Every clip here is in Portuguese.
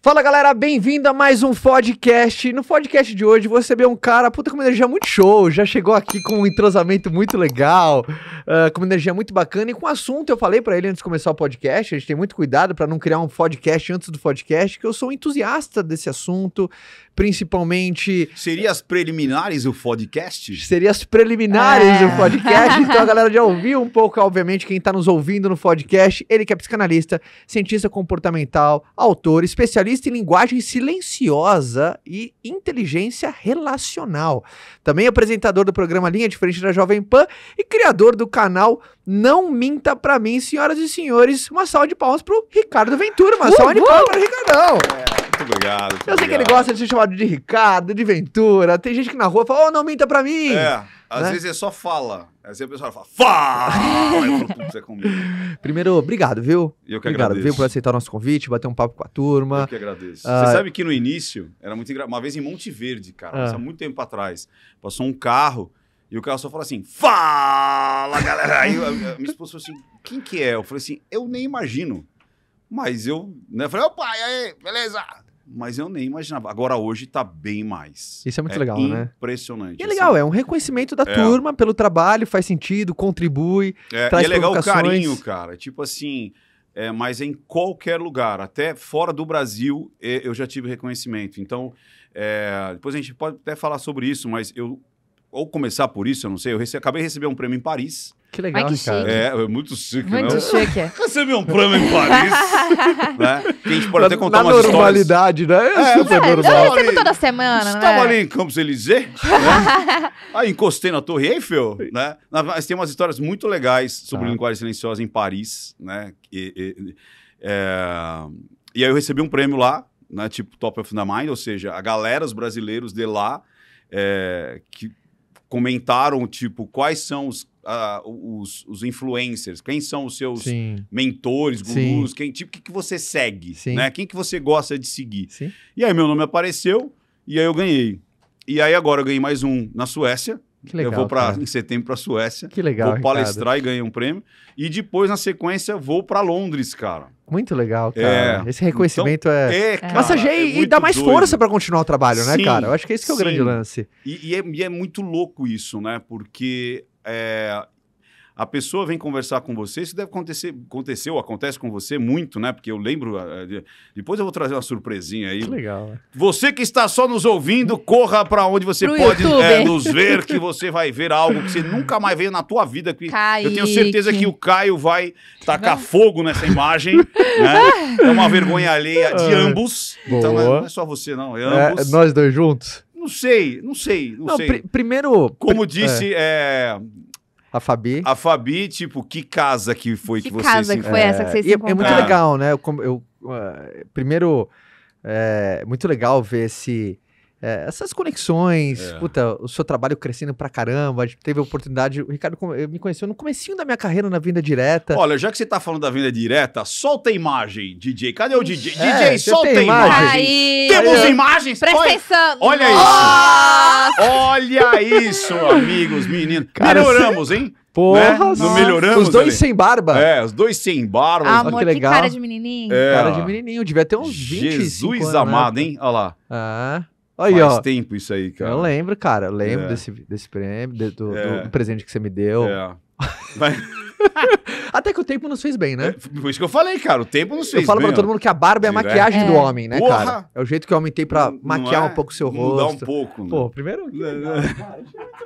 Fala galera, bem-vindo a mais um podcast. No podcast de hoje você vê um cara, puta, com uma energia muito show, já chegou aqui com um entrosamento muito legal, uh, com uma energia muito bacana e com um assunto. Eu falei para ele antes de começar o podcast, a gente tem muito cuidado para não criar um podcast antes do podcast, que eu sou um entusiasta desse assunto, principalmente. Seria as preliminares o podcast? Seria as preliminares é. o podcast. Então a galera já ouviu um pouco, obviamente, quem tá nos ouvindo no podcast. Ele que é psicanalista, cientista comportamental, autor, especialista especialista em linguagem silenciosa e inteligência relacional. Também apresentador do programa Linha de Frente da Jovem Pan e criador do canal Não Minta Pra Mim, senhoras e senhores. Uma salva de palmas pro Ricardo Ventura, uma uh, salva uh. de palmas pro Ricardão. É. Muito obrigado. Muito eu sei obrigado. que ele gosta de ser chamado de Ricardo, de Ventura. Tem gente que na rua fala, oh, não minta pra mim. É. Às né? vezes é só fala. Às vezes a pessoa fala, fala! Primeiro, obrigado, viu? Eu que obrigado, agradeço. viu, por aceitar o nosso convite, bater um papo com a turma. Eu que agradeço. Ah, Você sabe que no início, era muito engraçado. Uma vez em Monte Verde, cara, ah. há muito tempo atrás, passou um carro e o cara só fala assim, fala, galera! Aí a, minha esposa falou assim, quem que é? Eu falei assim, eu nem imagino. Mas eu, né, falei, opa, e aí, beleza? mas eu nem imaginava. Agora hoje tá bem mais. Isso é muito é legal, impressionante, né? Impressionante. E é legal, assim. é um reconhecimento da é. turma pelo trabalho, faz sentido, contribui, é, traz e é legal o carinho, cara. Tipo assim, é, mas em qualquer lugar, até fora do Brasil, eu já tive reconhecimento. Então, é, depois a gente pode até falar sobre isso, mas eu ou começar por isso, eu não sei. Eu acabei de receber um prêmio em Paris. Que legal, Ai, que cara. É, é, muito chique, muito né? chique. Recebi um prêmio em Paris. né? Que a gente pode na, até contar umas normalidade, na normalidade, né? É, é super é, normal. Eu recebo tá toda semana, Estava é? ali em campos Elysées. né? Aí encostei na Torre Eiffel, né? Mas tem umas histórias muito legais sobre ah. linguagem silenciosa em Paris, né? E, e, é... e aí eu recebi um prêmio lá, né? Tipo Top of the Mind, ou seja, a galera, os brasileiros de lá... É, que comentaram, tipo, quais são os, uh, os, os, influencers, quem são os seus Sim. mentores, gurus, quem, tipo, que, que você segue, Sim. né? Quem que você gosta de seguir. E aí meu nome apareceu e aí eu ganhei. E aí agora eu ganhei mais um na Suécia, Legal, eu vou para em setembro para Suécia. Que legal. Vou palestrar e ganhei um prêmio. E depois, na sequência, vou para Londres, cara. Muito legal, cara. É, Esse reconhecimento então, é. é cara, Massageia é e dá mais doido. força para continuar o trabalho, né, sim, né, cara? Eu acho que esse que é o sim. grande lance. E, e, é, e, é, muito louco isso, né? Porque é, a pessoa vem conversar com você, isso deve acontecer, aconteceu, acontece com você muito, né? Porque eu lembro, ah, depois eu vou trazer uma surpresinha aí. Que legal. Né? Você que está só nos ouvindo, corra para onde você Pro pode é, nos ver, que você vai ver algo que você nunca mais veio na tua vida. Que Caio. eu tenho certeza que o Caio vai tacar Não. fogo nessa imagem, né? É uma vergonha alheia de é. ambos. Então é, Boa. Então não é só você não, é, é ambos. É, nós dois juntos? Não sei, não sei, não, não sei. Pr primeiro... Como disse... É... é a Fabi. A Fabi, tipo, que casa que foi que, que vocês... casa que foi essa que vocês é, se É muito legal, né? Eu, eu uh, primeiro, é muito legal ver esse é, essas conexões, é. puta, o seu trabalho crescendo pra caramba, teve a oportunidade, o Ricardo me conheceu no comecinho da minha carreira na venda direta. Olha, já que você tá falando da venda direta, solta a imagem, DJ. Cadê o DJ? É, DJ, solta a imagem. Aí, Temos aí. imagens? Presta olha, atenção. Olha isso. Nossa. Olha isso, amigos, meninos. Melhoramos, hein? Porra, né? não melhoramos. Os dois ali. Né? sem barba. É, os dois sem barba. amor, que, legal. que cara de menininho. É. Cara de menininho, devia ter uns 20 Jesus né? amado, né? hein? Olha lá. Ah. Aí, Faz ó. tempo isso aí, cara. Eu lembro, cara. Eu lembro é. desse, desse prêmio, de, do, é. do, presente que você me deu. É. Mas... Até que o tempo nos fez bem, né? É, foi isso que eu falei, cara. O tempo nos fez bem. Eu falo pra todo mundo que a barba é a é. maquiagem é. do homem, né, Porra. cara? É o jeito que eu aumentei pra maquiar é, um pouco o seu rosto. Mudar um pouco. Né? Pô, primeiro. Que é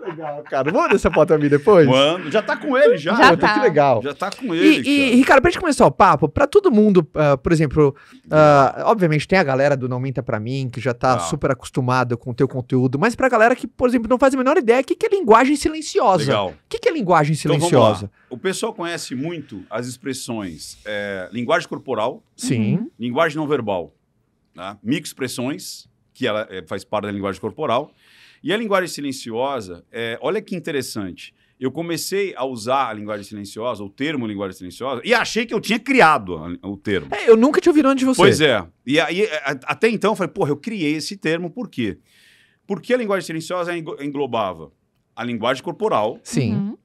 legal, cara. Manda essa foto a mim depois. Mano, já tá com ele, já. já Pô, tá. Que legal. Já tá com ele. E, e Ricardo, pra gente começar o papo, pra todo mundo, uh, por exemplo, uh, obviamente tem a galera do Não Minta Pra Mim, que já tá ah. super acostumada com o teu conteúdo, mas pra galera que, por exemplo, não faz a menor ideia, o que, que é linguagem silenciosa? Legal. O que, que é linguagem então silenciosa? Então, o pessoal conhece muito as expressões é, linguagem corporal, sim, uhum. linguagem não verbal, né? expressões que ela é, faz parte da linguagem corporal, e a linguagem silenciosa, é, olha que interessante. Eu comecei a usar a linguagem silenciosa, o termo linguagem silenciosa, e achei que eu tinha criado a, o termo. É, eu nunca tinha ouvido antes de você. Pois é. E aí, é, até então, eu falei, porra, eu criei esse termo, por quê? Porque a linguagem silenciosa englobava a linguagem corporal. Sim. Uhum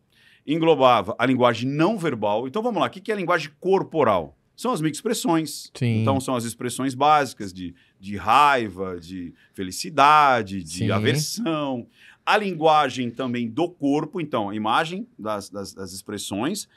englobava a linguagem não verbal. Então vamos lá, o que é a linguagem corporal? São as microexpressões. Então são as expressões básicas de, de raiva, de felicidade, de Sim. aversão. A linguagem também do corpo, então, a imagem das, das, das expressões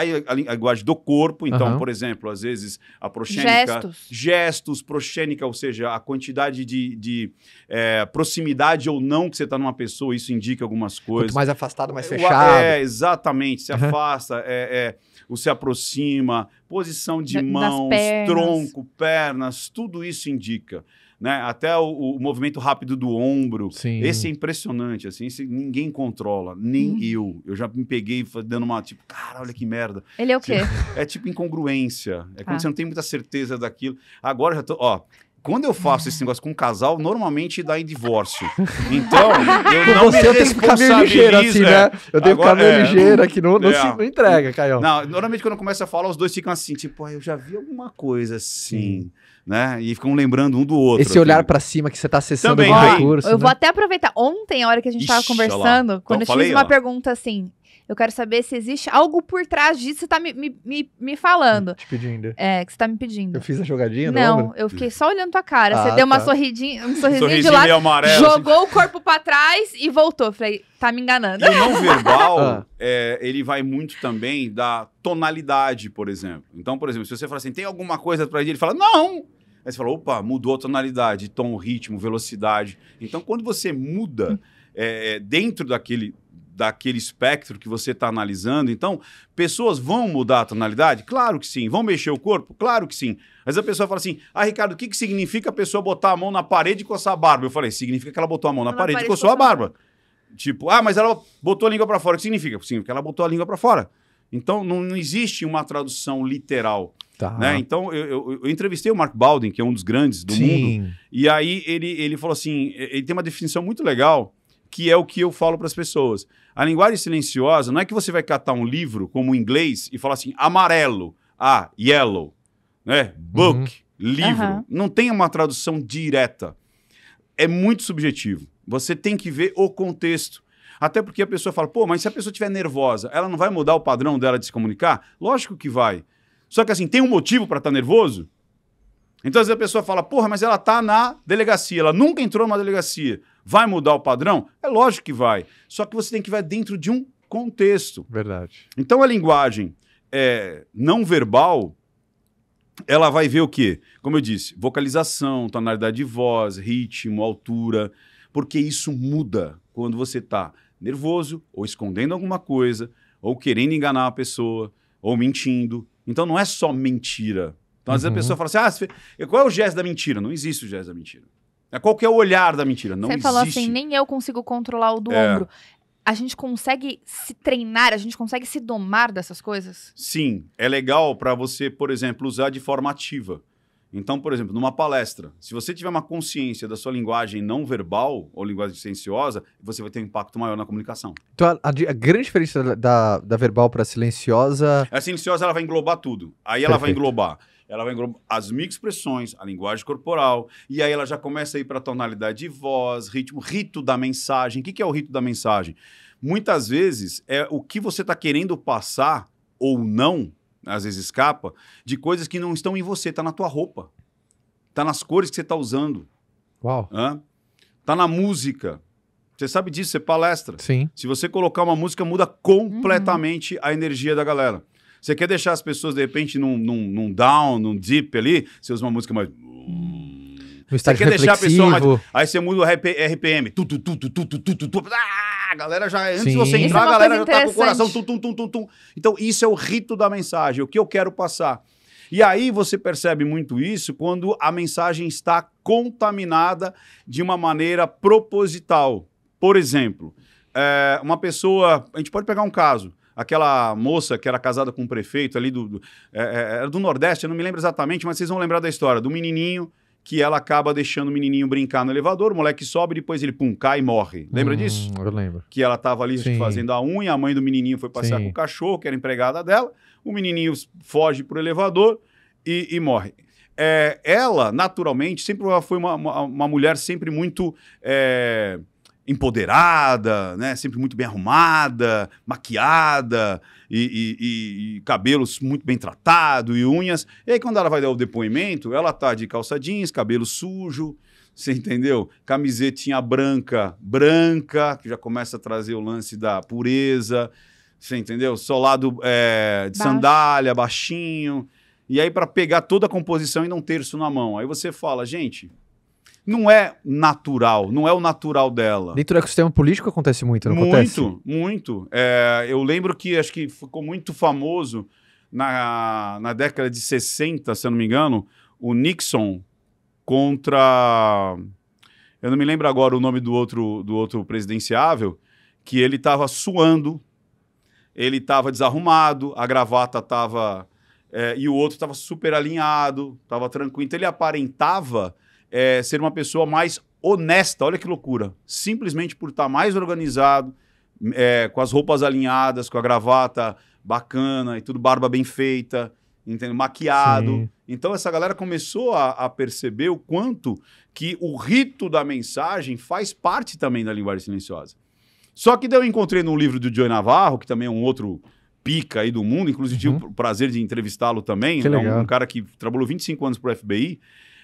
Aí a, linguagem do corpo, então, uhum. por exemplo, às vezes a proxênica. Gestos. Gestos, proxênica, ou seja, a quantidade de, de é, proximidade ou não que você está numa pessoa, isso indica algumas coisas. Quanto mais afastado, mais fechado. É, exatamente. Se uhum. afasta, é, é, o se aproxima, posição de Nas mãos, tronco, pernas, tudo isso indica né? Até o, o, movimento rápido do ombro. Sim. Esse é impressionante, assim, esse ninguém controla, nem hum. eu. Eu já me peguei dando uma, tipo, cara, olha que merda. Ele é o tipo, quê? É tipo incongruência. É quando ah. você não tem muita certeza daquilo. Agora já tô, ó, quando eu faço esse negócio com um casal, normalmente dá em divórcio. Então, eu com não você me responsabilizo. Eu tenho que ficar meio ligeiro, assim, né? É, eu tenho que ficar é, ligeiro aqui, não, não, é, se, não entrega, Caio. Não, normalmente quando começa a falar, os dois ficam assim, tipo, ah, eu já vi alguma coisa assim. Sim. Né? E ficam lembrando um do outro. Esse olhar assim. para cima que você tá acessando Também, o recurso. Eu né? vou até aproveitar. Ontem, a hora que a gente Ixi, tava conversando, quando então, eu, eu fiz uma pergunta assim, eu quero saber se existe algo por trás disso que você tá me, me, me, falando. Te pedindo. É, que você tá me pedindo. Eu fiz a jogadinha, não? Não, eu fiquei só olhando tua cara. Ah, você deu uma tá. sorridinha, um sorrisinho, sorrisinho de lado, amarelo, assim. jogou assim. o corpo para trás e voltou. Falei, tá me enganando. E o não verbal, ah. é, ele vai muito também da tonalidade, por exemplo. Então, por exemplo, se você fala assim, tem alguma coisa para ele, ele fala, não! Aí você fala, opa, mudou a tonalidade, tom, ritmo, velocidade. Então, quando você muda é, é dentro daquele daquele espectro que você está analisando. Então, pessoas vão mudar a tonalidade? Claro que sim. Vão mexer o corpo? Claro que sim. Mas a pessoa fala assim: ah, Ricardo, o que, que significa a pessoa botar a mão na parede e coçar a barba? Eu falei: significa que ela botou a mão na, na parede, parede e coçou a barba. Tipo, ah, mas ela botou a língua para fora. O que significa? Sim, que ela botou a língua para fora. Então, não, não, existe uma tradução literal. Tá. Né? Então, eu, eu, eu, entrevistei o Mark Baldwin, que é um dos grandes do Sim. mundo, e aí ele, ele falou assim: ele tem uma definição muito legal que é o que eu falo para as pessoas. A linguagem silenciosa não é que você vai catar um livro como o inglês e falar assim, amarelo, ah, yellow, né? Book, uhum. livro. Uhum. Não tem uma tradução direta. É muito subjetivo. Você tem que ver o contexto. Até porque a pessoa fala, pô, mas se a pessoa estiver nervosa, ela não vai mudar o padrão dela de se comunicar? Lógico que vai. Só que assim, tem um motivo para estar tá nervoso? Então, às vezes a pessoa fala, porra, mas ela tá na delegacia, ela nunca entrou numa delegacia. Vai mudar o padrão? É lógico que vai. Só que você tem que ver dentro de um contexto. Verdade. Então a linguagem é, não verbal, ela vai ver o quê? Como eu disse, vocalização, tonalidade de voz, ritmo, altura, porque isso muda quando você está nervoso ou escondendo alguma coisa, ou querendo enganar a pessoa, ou mentindo. Então não é só mentira. Então às uhum. vezes a uhum. pessoa fala assim: ah, qual é o gesto da mentira? Não existe o gesto da mentira. É qual que é o olhar da mentira? Não Você existe. falou assim, nem eu consigo controlar o do é. ombro. A gente consegue se treinar, a gente consegue se domar dessas coisas? Sim, é legal para você, por exemplo, usar de forma ativa. Então, por exemplo, numa palestra, se você tiver uma consciência da sua linguagem não verbal ou linguagem silenciosa, você vai ter um impacto maior na comunicação. Então, a, a, a grande diferença da, da verbal para silenciosa. A silenciosa ela vai englobar tudo. Aí ela vai englobar ela vai englobar as microexpressões, a linguagem corporal, e aí ela já começa a ir para a tonalidade de voz, ritmo, rito da mensagem. O que, que é o rito da mensagem? Muitas vezes é o que você está querendo passar ou não, às vezes escapa, de coisas que não estão em você, está na tua roupa, está nas cores que você está usando. Uau. Hã? Tá na música. Você sabe disso, você palestra. Sim. Se você colocar uma música, muda completamente uhum. a energia da galera. Você quer deixar as pessoas, de repente, num, num, num down, num deep ali, você usa uma música mais. você quer reflexivo. deixar a pessoa mais. Aí você muda o RPM. Tu, tu, tu, tu, tu, tu, tu, tu, ah, a galera já. Antes de você é entrar, é a galera já tá com o coração. Tum, tum, tum, tum, tum. Então, isso é o rito da mensagem, o que eu quero passar. E aí você percebe muito isso quando a mensagem está contaminada de uma maneira proposital. Por exemplo, é, uma pessoa. A gente pode pegar um caso aquela moça que era casada com um prefeito ali do, do é, é, era do Nordeste, eu não me lembro exatamente, mas vocês vão lembrar da história do menininho que ela acaba deixando o menininho brincar no elevador, o moleque sobe, depois ele pum, cai e morre. Lembra hum, disso? Eu lembro. Que ela estava ali Sim. fazendo a unha, a mãe do menininho foi passear Sim. com o cachorro, que era empregada dela, o menininho foge pro elevador e, e morre. É, ela, naturalmente, sempre foi uma, uma, uma mulher sempre muito... É, empoderada, né? Sempre muito bem arrumada, maquiada e, e, e, cabelos muito bem tratado e unhas. E aí quando ela vai dar o depoimento, ela tá de calça jeans, cabelo sujo, você entendeu? Camisetinha branca, branca, que já começa a trazer o lance da pureza, você entendeu? Solado é, de Baixo. sandália, baixinho. E aí para pegar toda a composição e não um terço na mão. Aí você fala, gente, não é natural, não é o natural dela. Dentro do ecossistema político acontece muito, não muito, acontece? Muito, muito. É, eu lembro que acho que ficou muito famoso na, na década de 60, se eu não me engano, o Nixon contra. Eu não me lembro agora o nome do outro, do outro presidenciável, que ele estava suando, ele estava desarrumado, a gravata estava. É, e o outro estava super alinhado, estava tranquilo. Então ele aparentava é, ser uma pessoa mais honesta. Olha que loucura. Simplesmente por estar mais organizado, é, com as roupas alinhadas, com a gravata bacana e tudo, barba bem feita, entendeu? maquiado. Sim. Então essa galera começou a, a, perceber o quanto que o rito da mensagem faz parte também da linguagem silenciosa. Só que daí eu encontrei no livro do Joy Navarro, que também é um outro pica aí do mundo, inclusive uhum. tive o uhum. prazer de entrevistá-lo também, né? um, um cara que trabalhou 25 anos para o FBI,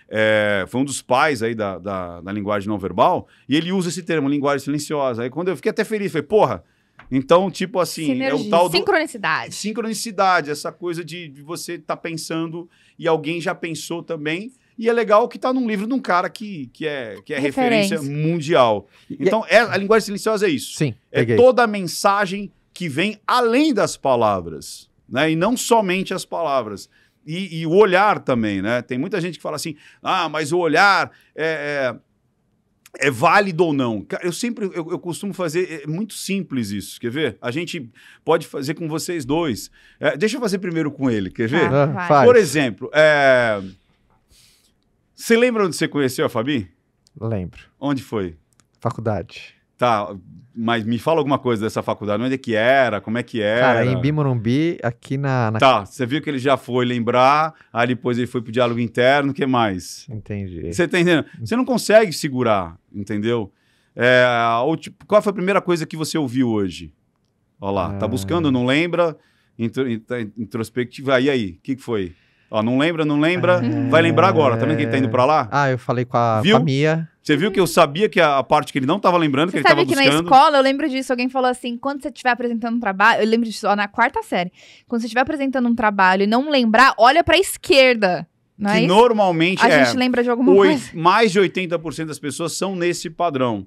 é, foi um dos pais aí da, da, da, linguagem não verbal, e ele usa esse termo, linguagem silenciosa. Aí quando eu fiquei até feliz, falei, porra, então, tipo assim, Sinergia. é o tal do... Sincronicidade. Sincronicidade, essa coisa de, de você estar tá pensando e alguém já pensou também. E é legal que está num livro de um cara que, que é, que é referência, referência mundial. É então, é, a linguagem silenciosa é isso. Sim, é peguei. toda a mensagem que vem além das palavras, né? E não somente as palavras. E, e, o olhar também, né? Tem muita gente que fala assim, ah, mas o olhar é, é, é válido ou não. Eu sempre, eu, eu, costumo fazer, é, é muito simples isso, quer ver? A gente pode fazer com vocês dois. É, deixa eu fazer primeiro com ele, quer ver? Tá, ah, Por exemplo, é... você lembra onde você conheceu a Fabi? Lembro. Onde foi? Faculdade. Tá, mas me fala alguma coisa dessa faculdade, onde é que era, como é que era. Cara, em Bimorumbi, aqui na, na, Tá, você viu que ele já foi lembrar, aí depois ele foi pro diálogo interno, o que mais? Entendi. Você tá entendendo? Você não consegue segurar, entendeu? É, ou, tipo, qual foi a primeira coisa que você ouviu hoje? Olha lá, tá ah. buscando, não lembra, intro, introspectiva, e aí, o que, que foi? Ó, não lembra, não lembra, é... vai lembrar agora, tá quem que ele tá indo pra lá? Ah, eu falei com a, família. Com a Mia. Você viu que eu sabia que a, a parte que ele não estava lembrando, você que ele estava buscando. sabe que na escola, eu lembro disso, alguém falou assim, quando você estiver apresentando um trabalho, eu lembro disso, ó, na quarta série, quando você estiver apresentando um trabalho e não lembrar, olha para a esquerda. Não que é normalmente a é, gente lembra de alguma oito, coisa. Mais de 80% das pessoas são nesse padrão.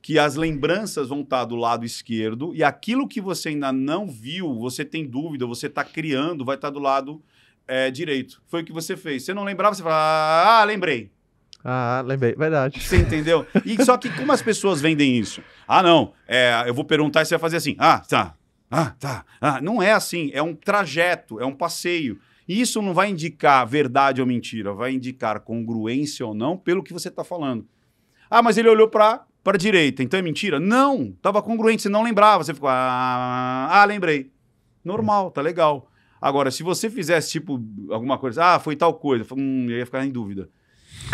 Que as lembranças vão estar tá do lado esquerdo e aquilo que você ainda não viu, você tem dúvida, você está criando, vai estar tá do lado é, direito. Foi o que você fez. Você não lembrava, você fala, ah, lembrei. Ah, lembrei, verdade. Você entendeu? E só que como as pessoas vendem isso? Ah, não, é, eu vou perguntar e você vai fazer assim. Ah, tá. Ah, tá. Ah, não é assim, é um trajeto, é um passeio. E isso não vai indicar verdade ou mentira, vai indicar congruência ou não pelo que você está falando. Ah, mas ele olhou para para direita, então é mentira? Não, estava congruente, você não lembrava, você ficou ah, ah, lembrei. Normal, tá legal. Agora, se você fizesse tipo alguma coisa, ah, foi tal coisa, hum, eu ia ficar em dúvida.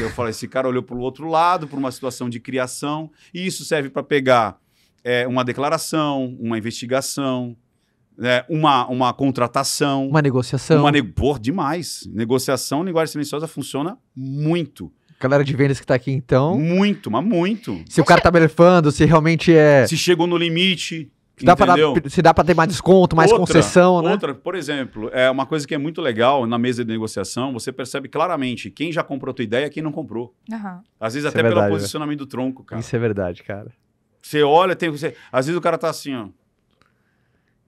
Eu falo, esse cara olhou para o outro lado, para uma situação de criação, e isso serve para pegar é, uma declaração, uma investigação, é, uma, uma contratação. Uma negociação. Uma ne Pô, demais. Negociação, linguagem silenciosa funciona muito. Galera de vendas que tá aqui, então. Muito, mas muito. Se Você... o cara tá blefando, se realmente é. Se chegou no limite. Dá se dá para ter mais desconto, mais outra, concessão, né? Outra, por exemplo, é uma coisa que é muito legal na mesa de negociação, você percebe claramente quem já comprou tua ideia e quem não comprou. Uhum. Às vezes Isso até é verdade, pelo né? posicionamento do tronco, cara. Isso é verdade, cara. Você olha, tem você, às vezes o cara tá assim, ó.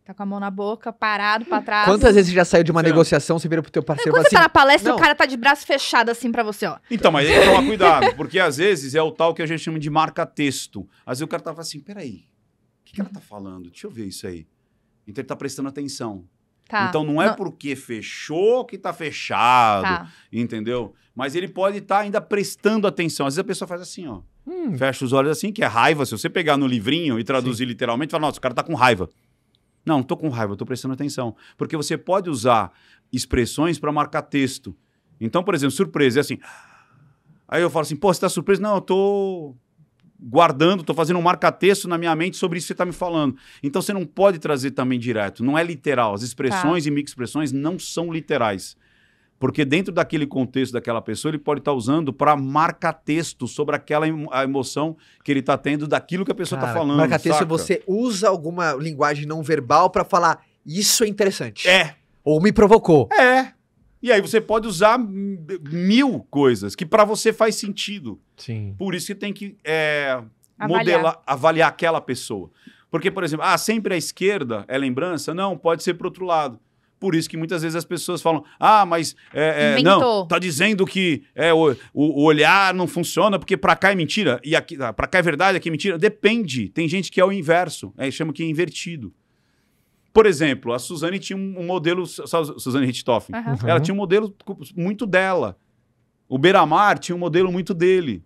Tá com a mão na boca, parado pra trás. Quantas vezes você já saiu de uma negociação, você vira pro teu parceiro Quando você tá assim, tá na palestra, não. o cara tá de braço fechado assim pra você, ó. Então, mas aí tomar cuidado, porque às vezes é o tal que a gente chama de marca-texto. Às vezes o cara tava tá assim, peraí, que, que ela tá uhum. falando? Deixa eu ver isso aí. Então ele tá prestando atenção. Tá. Então não é não. porque fechou que tá fechado, tá. entendeu? Mas ele pode estar tá ainda prestando atenção. Às vezes a pessoa faz assim, ó. Hum. Fecha os olhos assim, que é raiva. Se você pegar no livrinho e traduzir Sim. literalmente, fala, nossa, o cara tá com raiva. Não, tô com raiva, tô prestando atenção. Porque você pode usar expressões para marcar texto. Então, por exemplo, surpresa é assim. Aí eu falo assim, pô, você tá surpreso? Não, eu tô guardando, estou fazendo um marca-texto na minha mente sobre isso que você está me falando. Então você não pode trazer também direto, não é literal. As expressões tá. e microexpressões não são literais. Porque dentro daquele contexto daquela pessoa, ele pode estar tá usando para marca texto sobre aquela emoção que ele está tendo daquilo que a pessoa está falando. marca texto, é você usa alguma linguagem não verbal para falar isso é interessante. É. Ou me provocou. É. E aí você pode usar mil coisas que para você faz sentido. Sim. Por isso que tem que é, avaliar. modelar, avaliar aquela pessoa. Porque, por exemplo, ah, sempre a esquerda é lembrança? Não, pode ser para outro lado. Por isso que muitas vezes as pessoas falam: ah, mas é, é, não, tá dizendo que é, o, o, olhar não funciona porque para cá é mentira e aqui ah, para cá é verdade, aqui é mentira. Depende. Tem gente que é o inverso, é, chama que é invertido. Por exemplo, a Suzane tinha um modelo, Suzane Richthofen, uhum. ela tinha um uhum. modelo muito dela. O Beramar tinha um modelo muito dele.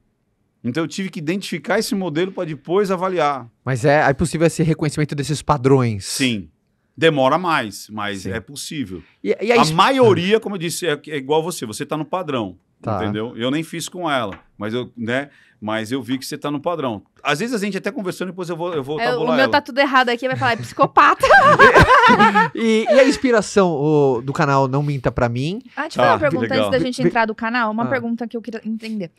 Então eu tive que identificar esse modelo para depois avaliar. Mas é, é possível esse reconhecimento desses padrões. Sim. Demora mais, mas Sim. é possível. E, e a, maioria, ah. como eu disse, é, é igual você. Você está no padrão, tá. entendeu? Eu nem fiz com ela, mas eu, né? Mas eu vi que você tá no padrão. Às vezes a gente até conversando, depois eu vou, eu vou tabular é, O meu tá ela. tá tudo errado aqui, vai falar, é psicopata. e, e, a inspiração o, do canal Não Minta Pra Mim? Ah, deixa eu ah, uma pergunta antes da gente entrar do canal. Uma ah. pergunta que eu queria entender.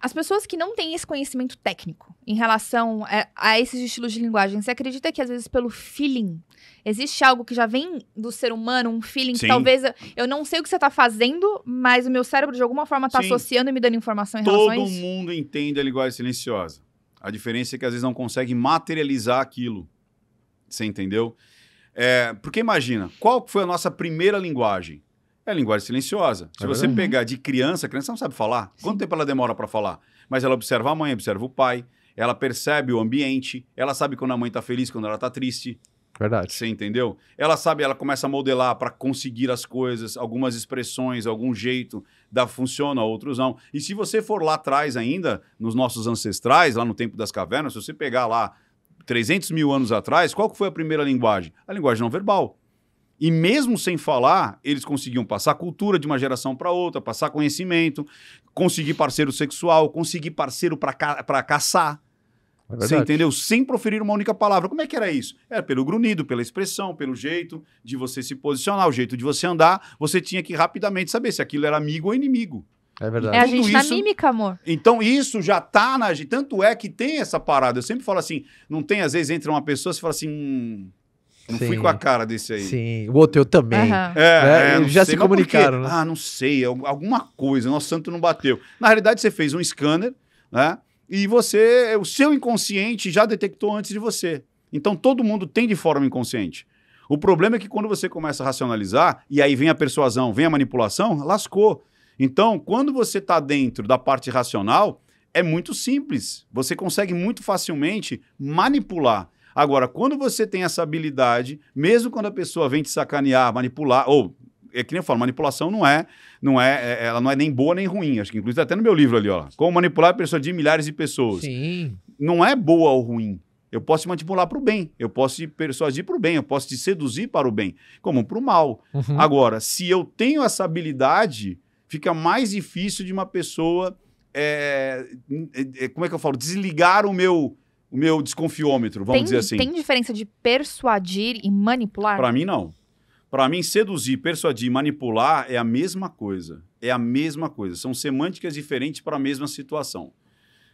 As pessoas que não têm esse conhecimento técnico em relação a, é, a esses estilos de linguagem, você acredita que às vezes pelo feeling Existe algo que já vem do ser humano, um feeling que talvez eu, eu não sei o que você está fazendo, mas o meu cérebro de alguma forma está associando e me dando informação em Todo relação a isso? mundo entende a linguagem silenciosa. A diferença é que às vezes não consegue materializar aquilo. Você entendeu? É, porque imagina, qual foi a nossa primeira linguagem? É a linguagem silenciosa. Se é você pegar de criança, a criança não sabe falar. Sim. Quanto tempo ela demora para falar? Mas ela observa a mãe, observa o pai, ela percebe o ambiente, ela sabe quando a mãe está feliz, quando ela está triste. Verdade. Você entendeu? Ela sabe, ela começa a modelar para conseguir as coisas, algumas expressões, algum jeito da funciona, outros não. E se você for lá atrás ainda, nos nossos ancestrais, lá no tempo das cavernas, se você pegar lá 300 mil anos atrás, qual foi a primeira linguagem? A linguagem não verbal. E mesmo sem falar, eles conseguiam passar cultura de uma geração para outra, passar conhecimento, conseguir parceiro sexual, conseguir parceiro para ca caçar é você entendeu? Sem proferir uma única palavra. Como é que era isso? Era pelo grunhido, pela expressão, pelo jeito de você se posicionar, o jeito de você andar. Você tinha que rapidamente saber se aquilo era amigo ou inimigo. É verdade. É a gente isso, na mímica, amor. Então isso já tá na gente. Tanto é que tem essa parada. Eu sempre falo assim, não tem às vezes entra uma pessoa, e fala assim, hum, não Sim. fui com a cara desse aí. Sim, o outro eu também. Uhum. É, né? é, é já sei, se comunicaram. Porque, né? Ah, não sei, é alguma coisa, nosso santo não bateu. Na realidade, você fez um scanner, né? e você, o seu inconsciente já detectou antes de você. Então todo mundo tem de forma inconsciente. O problema é que quando você começa a racionalizar, e aí vem a persuasão, vem a manipulação, lascou. Então, quando você está dentro da parte racional, é muito simples. Você consegue muito facilmente manipular. Agora, quando você tem essa habilidade, mesmo quando a pessoa vem te sacanear, manipular, ou é que nem eu falo, manipulação não é, não é, é, ela não é nem boa nem ruim. Acho que inclusive tá até no meu livro ali, ó. Como manipular a pessoa de milhares de pessoas. Sim. Não é boa ou ruim. Eu posso te manipular para o bem, eu posso te persuadir para o bem, eu posso te seduzir para o bem, como para o mal. Uhum. Agora, se eu tenho essa habilidade, fica mais difícil de uma pessoa, é, é, é como é que eu falo, desligar o meu o meu desconfiômetro, vamos tem, dizer assim. Tem diferença de persuadir e manipular? Para mim, não. Para mim, seduzir, persuadir, manipular é a mesma coisa. É a mesma coisa. São semânticas diferentes para a mesma situação.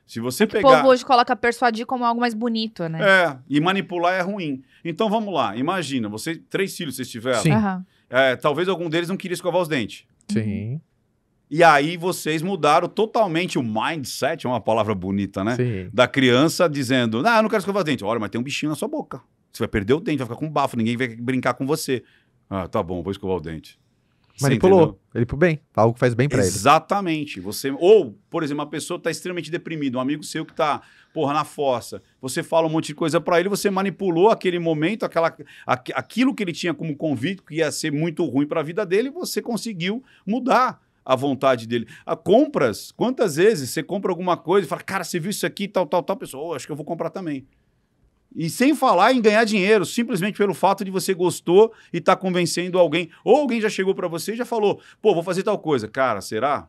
Se você é pegar. O povo hoje coloca persuadir como algo mais bonito, né? É, e manipular é ruim. Então vamos lá, imagina, você, três filhos vocês tiveram. Sim. Uhum. É, talvez algum deles não queria escovar os dentes. Sim. E aí vocês mudaram totalmente o mindset, é uma palavra bonita, né? Sim. Da criança dizendo, ah, eu não quero escovar os dentes. Olha, mas tem um bichinho na sua boca. Você vai perder o dente, vai ficar com bafo, ninguém vai brincar com você. Ah, tá bom, vou escovar o dente. Manipulou. Ele pro bem. Tá algo que faz bem para ele. Exatamente. Você ou, por exemplo, uma pessoa está extremamente deprimida, um amigo seu que está porra na força Você fala um monte de coisa para ele, você manipulou aquele momento, aquela aqu aquilo que ele tinha como convite que ia ser muito ruim para a vida dele, você conseguiu mudar a vontade dele. A compras, quantas vezes você compra alguma coisa e fala: "Cara, você viu isso aqui, tal, tal, tal, pessoa, oh, acho que eu vou comprar também". E sem falar em ganhar dinheiro, simplesmente pelo fato de você gostou e tá convencendo alguém. Ou alguém já chegou para você e já falou: pô, vou fazer tal coisa. Cara, será?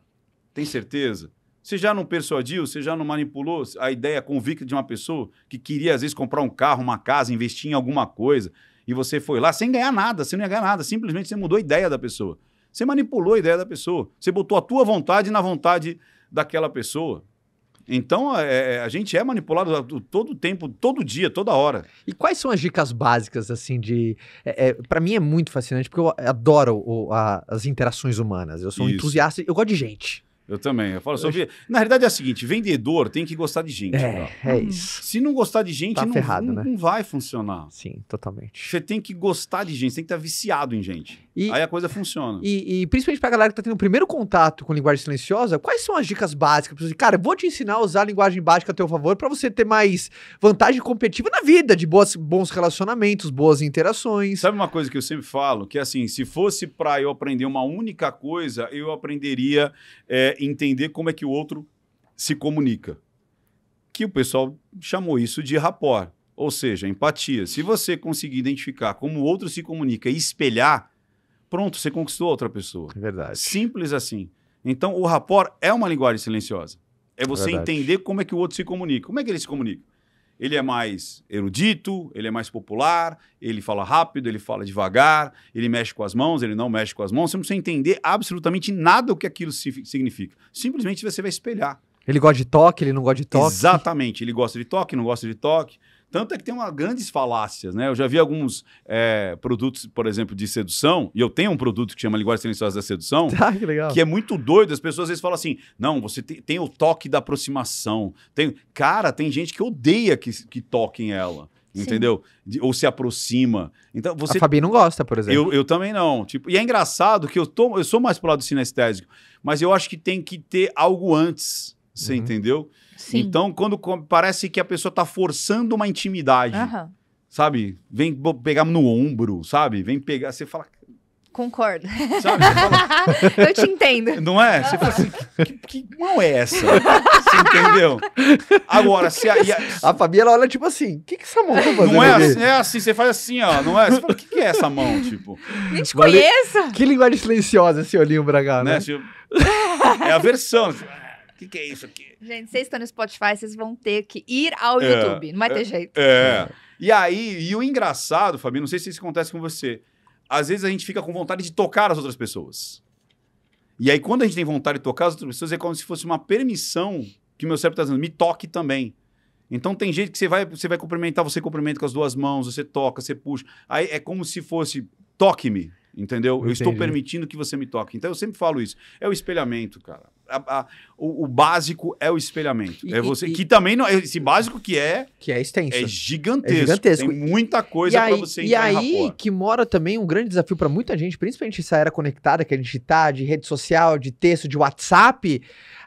Tem certeza? Você já não persuadiu, você já não manipulou a ideia convicta de uma pessoa que queria, às vezes, comprar um carro, uma casa, investir em alguma coisa, e você foi lá sem ganhar nada, você não ia ganhar nada, simplesmente você mudou a ideia da pessoa. Você manipulou a ideia da pessoa. Você botou a tua vontade na vontade daquela pessoa. Então, é, é, a gente é manipulado todo o tempo, todo dia, toda hora. E quais são as dicas básicas, assim, de... É, é, para mim é muito fascinante, porque eu adoro o, a, as interações humanas. Eu sou um entusiasta, eu gosto de gente. Eu também. Eu falo sobre. Na realidade é o seguinte: vendedor tem que gostar de gente. É, é isso. Se não gostar de gente, tá não, ferrado, não, né? não vai funcionar. Sim, totalmente. Você tem que gostar de gente, você tem que estar tá viciado em gente. E, Aí a coisa funciona. E, e principalmente pra galera que tá tendo o primeiro contato com linguagem silenciosa, quais são as dicas básicas? cara, vou te ensinar a usar a linguagem básica a teu favor para você ter mais vantagem competitiva na vida, de boas, bons relacionamentos, boas interações. Sabe uma coisa que eu sempre falo? Que é assim, se fosse para eu aprender uma única coisa, eu aprenderia. É, entender como é que o outro se comunica. Que o pessoal chamou isso de rapport, ou seja, empatia. Se você conseguir identificar como o outro se comunica e espelhar, pronto, você conquistou outra pessoa. É Verdade. Simples assim. Então, o rapport é uma linguagem silenciosa. É você entender como é que o outro se comunica. Como é que ele se comunica? ele é mais erudito, ele é mais popular, ele fala rápido, ele fala devagar, ele mexe com as mãos, ele não mexe com as mãos. Você não precisa entender absolutamente nada o que aquilo significa. Simplesmente você vai espelhar. Ele gosta de toque, ele não gosta de toque. Exatamente. Ele gosta de toque, não gosta de toque. Tanto é que tem uma grandes falácias, né? Eu já vi alguns é, produtos, por exemplo, de sedução, e eu tenho um produto que chama Linguagem Silenciosa da Sedução, ah, que, legal. que é muito doido. As pessoas às vezes falam assim: não, você tem, tem o toque da aproximação. Tem, cara, tem gente que odeia que, que toquem ela. entendeu? De, ou se aproxima. Então você. A Fabi não gosta, por exemplo. Eu, eu também não. Tipo, e é engraçado que eu tô, eu sou mais pro lado sinestésico, mas eu acho que tem que ter algo antes, você uhum. entendeu? Sim. Então, quando parece que a pessoa está forçando uma intimidade, uhum. sabe? Vem pegar no ombro, sabe? Vem pegar, você fala. Concordo. Sabe, fala... Eu te entendo. Não é? Você fala assim, que, mão é essa? Você entendeu? Agora, se a, a... Fabiana olha tipo assim, o que, que essa mão tá fazendo? Não é assim, é assim, você faz assim, ó, não é? Você fala, o que, que é essa mão, tipo? Nem te conheço. Que linguagem silenciosa esse olhinho braga, né? né? Tipo... É a versão. Tipo, o que, que é isso aqui? Gente, vocês estão no Spotify, vocês vão ter que ir ao é, YouTube. Não vai é, ter jeito. É. E aí, e o engraçado, Fabi, não sei se isso acontece com você. Às vezes a gente fica com vontade de tocar as outras pessoas. E aí, quando a gente tem vontade de tocar as outras pessoas, é como se fosse uma permissão que meu cérebro está dizendo, me toque também. Então tem jeito que você vai, você vai cumprimentar, você cumprimenta com as duas mãos, você toca, você puxa. Aí é como se fosse toque-me, entendeu? eu estou permitindo que você me toque. Então eu sempre falo isso. É o espelhamento, cara a, a, o, o, básico é o espelhamento. E, é você. E, que também não. Esse básico que é. Que é extenso. É, é gigantesco. É gigantesco. Tem muita coisa para você E aí que mora também um grande desafio para muita gente, principalmente essa era conectada que a gente tá, de rede social, de texto, de WhatsApp.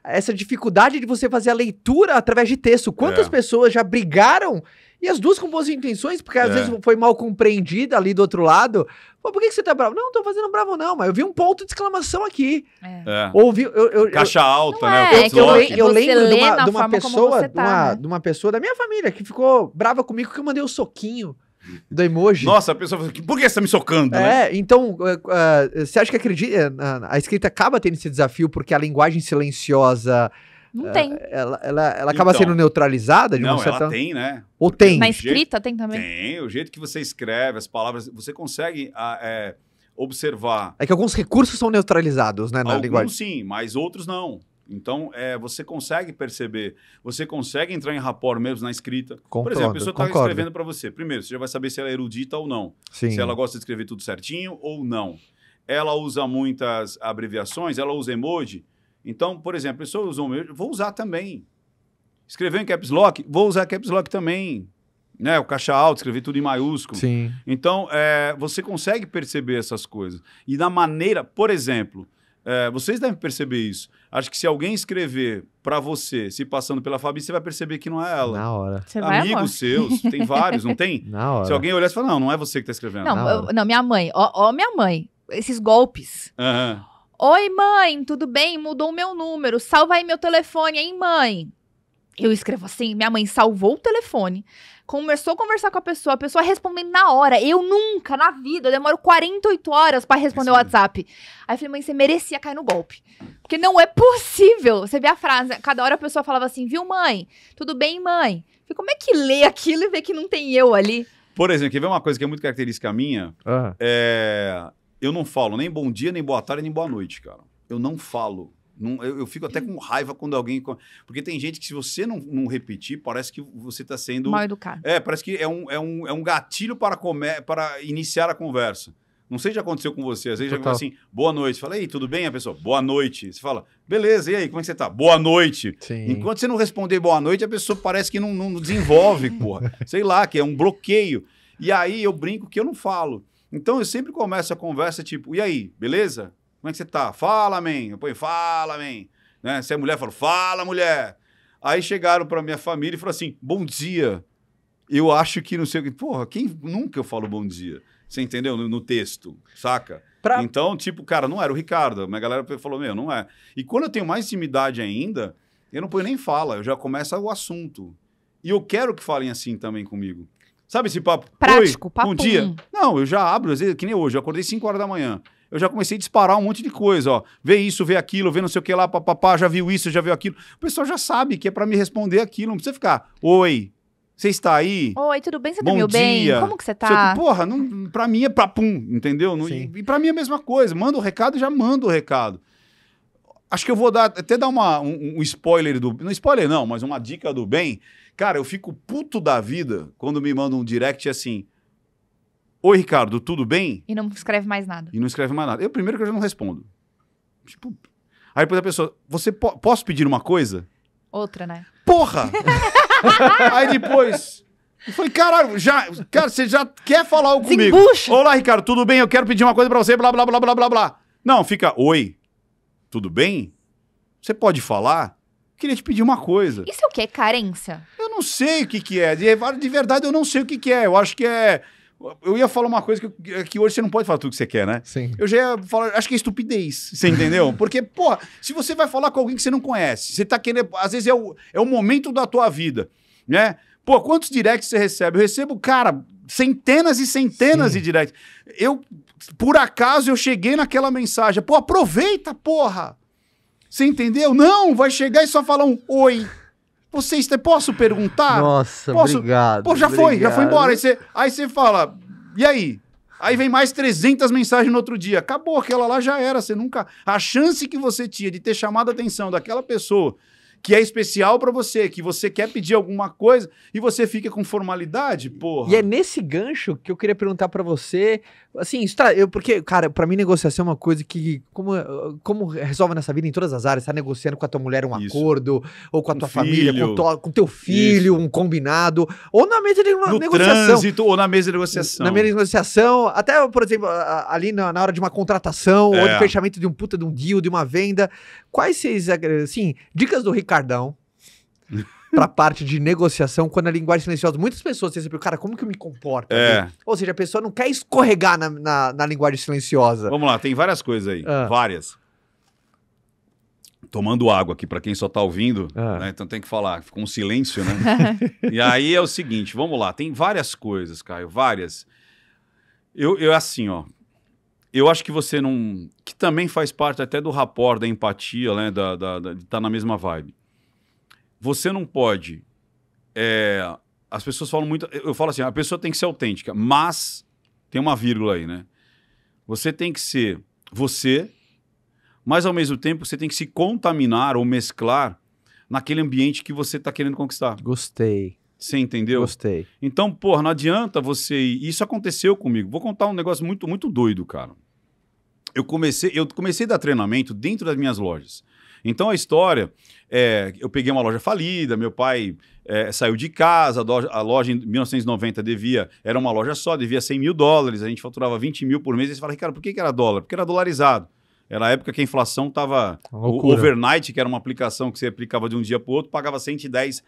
Essa dificuldade de você fazer a leitura através de texto. Quantas é. pessoas já brigaram e as duas com boas intenções, porque às é. vezes foi mal compreendida ali do outro lado. Pô, por que, que você tá bravo? Não, não tô fazendo bravo, não, mas eu vi um ponto de exclamação aqui. É. é. Ouvi, eu, eu, Caixa alta, né? É, eu, é eu, eu lembro de uma, de uma pessoa, tá, de, uma, né? de uma pessoa da minha família que ficou brava comigo que eu mandei o um soquinho do emoji. Nossa, a pessoa fala, por que você tá me socando? Né? É, né? então, uh, uh, você acha que acredita, uh, a escrita acaba tendo esse desafio porque a linguagem silenciosa não é, tem. Ela, ela, ela acaba então, sendo neutralizada de não, uma certa... Não, ela tem, né? Ou tem. Na escrita jeito, tem também? Tem, o jeito que você escreve, as palavras, você consegue a, ah, é, observar... É que alguns recursos são neutralizados, né, na alguns, linguagem? sim, mas outros não. Então, é, você consegue perceber, você consegue entrar em rapor mesmo na escrita. Concordo, Por exemplo, a pessoa está escrevendo para você. Primeiro, você já vai saber se ela é erudita ou não. Sim. Se ela gosta de escrever tudo certinho ou não. Ela usa muitas abreviações, ela usa emoji. Então, por exemplo, a pessoa usou o meu, vou usar também. Escreveu em caps lock, vou usar caps lock também. Né, o caixa alto, escrevi tudo em maiúsculo. Sim. Então, é, você consegue perceber essas coisas. E da maneira, por exemplo, é, vocês devem perceber isso. Acho que se alguém escrever para você, se passando pela Fabi, você vai perceber que não é ela. Na hora. Você Amigos seus, tem vários, não tem? Na hora. Se alguém olhar e falar, não, não é você que tá escrevendo. Não, eu, não minha mãe. Ó, ó, minha mãe. Esses golpes. Aham. Uhum Oi, mãe, tudo bem? Mudou o meu número. Salva aí meu telefone, hein, mãe? Eu escrevo assim, minha mãe salvou o telefone, começou a conversar com a pessoa, a pessoa respondendo na hora. Eu nunca, na vida, eu demoro 48 horas para responder o WhatsApp. Aí eu falei, mãe, você merecia cair no golpe. Porque não é possível. Você vê a frase, cada hora a pessoa falava assim, viu, mãe? Tudo bem, mãe? Falei, como é que lê aquilo e vê que não tem eu ali? Por exemplo, quer ver uma coisa que é muito característica minha? Uhum. É, eu não falo nem bom dia, nem boa tarde, nem boa noite, cara. Eu não falo. Não, eu, eu, fico até com raiva quando alguém. Porque tem gente que, se você não, não repetir, parece que você está sendo. Mal educado. É, parece que é um, é um, é um gatilho para, comer, para iniciar a conversa. Não sei se já aconteceu com você. Às vezes Total. já assim, boa noite. Fala, ei, tudo bem? A pessoa, boa noite. Você fala, beleza, e aí, como é que você tá? Boa noite. Sim. Enquanto você não responder boa noite, a pessoa parece que não, não desenvolve, porra. sei lá, que é um bloqueio. E aí eu brinco que eu não falo. Então eu sempre começo a conversa tipo, e aí, beleza? Como é que você tá? Fala, amém. Eu ponho, fala, amém. Né? Se é mulher, eu falo, fala, mulher. Aí chegaram para minha família e falaram assim, bom dia. Eu acho que não sei o que. Porra, quem nunca eu falo bom dia? Você entendeu? No, no texto, saca? Pra... Então, tipo, cara, não era o Ricardo. Minha galera falou, meu, não é. E quando eu tenho mais intimidade ainda, eu não ponho nem fala, eu já começo o assunto. E eu quero que falem assim também comigo. Sabe esse papo? Prático, Oi, papo. Um dia. Não, eu já abro, às vezes, que nem hoje, eu acordei 5 horas da manhã. Eu já comecei a disparar um monte de coisa, ó. Vê isso, vê aquilo, vê não sei o que lá, papapá, já viu isso, já viu aquilo. O pessoal já sabe que é para me responder aquilo, não precisa ficar. Oi, você está aí? Oi, tudo bem? Você Bom dormiu dia. bem? Como que você tá? Você, porra, não, pra mim é pra pum, entendeu? Não, e, e pra mim é a mesma coisa. Manda o recado, já manda o recado. Acho que eu vou dar até dar uma, um, um spoiler do. Não spoiler, não, mas uma dica do bem. Cara, eu fico puto da vida quando me mandam um direct assim. Oi, Ricardo, tudo bem? E não escreve mais nada. E não escreve mais nada. Eu primeiro que eu já não respondo. Tipo. Aí depois a pessoa, você po posso pedir uma coisa? Outra, né? Porra! Aí depois. Eu falei, caralho, já, cara, você já quer falar algo comigo? Olá, Ricardo, tudo bem? Eu quero pedir uma coisa pra você, blá, blá, blá, blá, blá, blá. Não, fica, oi tudo bem? Você pode falar? Queria te pedir uma coisa. Isso é o que? Carência? Eu não sei o que, que é. De verdade, eu não sei o que, que é. Eu acho que é. Eu ia falar uma coisa que, é que hoje você não pode falar tudo que você quer, né? Sim. Eu já ia falar, acho que é estupidez, você entendeu? Porque, porra, se você vai falar com alguém que você não conhece, você tá querendo. Às vezes é o, é o momento da tua vida, né? Pô, quantos directs você recebe? Eu recebo, cara, centenas e centenas Sim. de directs. Eu, por acaso, eu cheguei naquela mensagem. Pô, aproveita, porra! Você entendeu? Não, vai chegar e só falar um oi. Vocês, posso perguntar? Nossa, posso? obrigado. Pô, já obrigado. foi, já foi embora. Aí você, aí você fala, e aí? Aí vem mais 300 mensagens no outro dia. Acabou, aquela lá já era. Você nunca. A chance que você tinha de ter chamado a atenção daquela pessoa que é especial para você, que você quer pedir alguma coisa e você fica com formalidade, porra. E é nesse gancho que eu queria perguntar para você Assim, tá, eu, porque, cara, para mim negociação é uma coisa que, como, como resolve nessa vida em todas as áreas, tá negociando com a tua mulher um isso. acordo, ou com a um tua filho. família, com, to, com teu filho, isso. um combinado, ou na mesa de no negociação. trânsito, ou na mesa de negociação. Na mesa de negociação, até, por exemplo, ali na, na hora de uma contratação, é. ou de é. fechamento de um puta de um deal, de uma venda. Quais vocês, eh, assim, dicas do Ricardão, pra parte de negociação quando a é linguagem silenciosa. Muitas pessoas têm sempre, cara, como que eu me comporto? É. Ou seja, a pessoa não quer escorregar na, na, na linguagem silenciosa. Vamos lá, tem várias coisas aí. Ah. Várias. Tomando água aqui para quem só tá ouvindo, ah. né? então tem que falar, ficou um silêncio, né? e aí é o seguinte, vamos lá, tem várias coisas, Caio, várias. Eu, eu assim, ó, eu acho que você não. que também faz parte até do rapor, da empatia, né? Da, da, da, de estar tá na mesma vibe você não pode. É, as pessoas falam muito. Eu falo assim: a pessoa tem que ser autêntica, mas. Tem uma vírgula aí, né? Você tem que ser você, mas ao mesmo tempo você tem que se contaminar ou mesclar naquele ambiente que você está querendo conquistar. Gostei. Você entendeu? Gostei. Então, porra, não adianta você. Isso aconteceu comigo. Vou contar um negócio muito, muito doido, cara. Eu comecei, eu comecei a dar treinamento dentro das minhas lojas. Então a história é, eu peguei uma loja falida, meu pai é, saiu de casa, a loja, a loja, em 1990 devia, era uma loja só, devia 100 mil dólares, a gente faturava 20 mil por mês, e você fala, cara, por que, que era dólar? Porque era dolarizado. Era a época que a inflação estava. Overnight, que era uma aplicação que você aplicava de um dia para o outro, pagava 110%.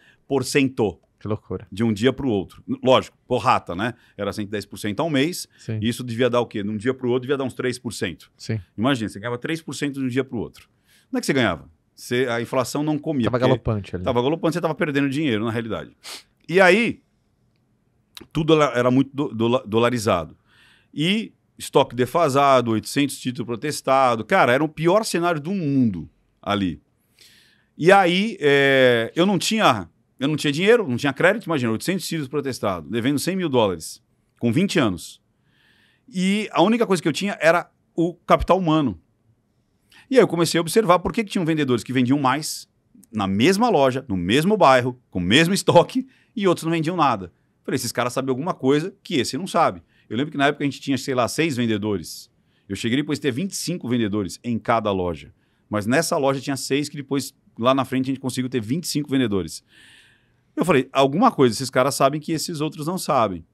Que loucura. De um dia para o outro. Lógico, porrata, né? Era 110% ao mês. Sim. E isso devia dar o quê? De um dia para o outro devia dar uns 3%. Sim. Imagina, você ganhava 3% de um dia para o outro. Não é que você ganhava. Você, a inflação não comia. Tava galopante ali. Tava galopante, você tava perdendo dinheiro, na realidade. E aí, tudo era muito do, do, dolarizado. E estoque defasado, 800 títulos protestados. Cara, era o pior cenário do mundo ali. E aí, é, eu não tinha eu não tinha dinheiro, não tinha crédito, imagina, 800 títulos protestados, devendo 100 mil dólares, com 20 anos. E a única coisa que eu tinha era o capital humano. E aí eu comecei a observar por que, que tinham vendedores que vendiam mais na mesma loja, no mesmo bairro, com o mesmo estoque, e outros não vendiam nada. Falei, esses caras sabem alguma coisa que esse não sabe. Eu lembro que na época a gente tinha, sei lá, seis vendedores. Eu cheguei depois a ter 25 vendedores em cada loja. Mas nessa loja tinha seis que depois, lá na frente, a gente conseguiu ter 25 vendedores. Eu falei, alguma coisa esses caras sabem que esses outros não sabem.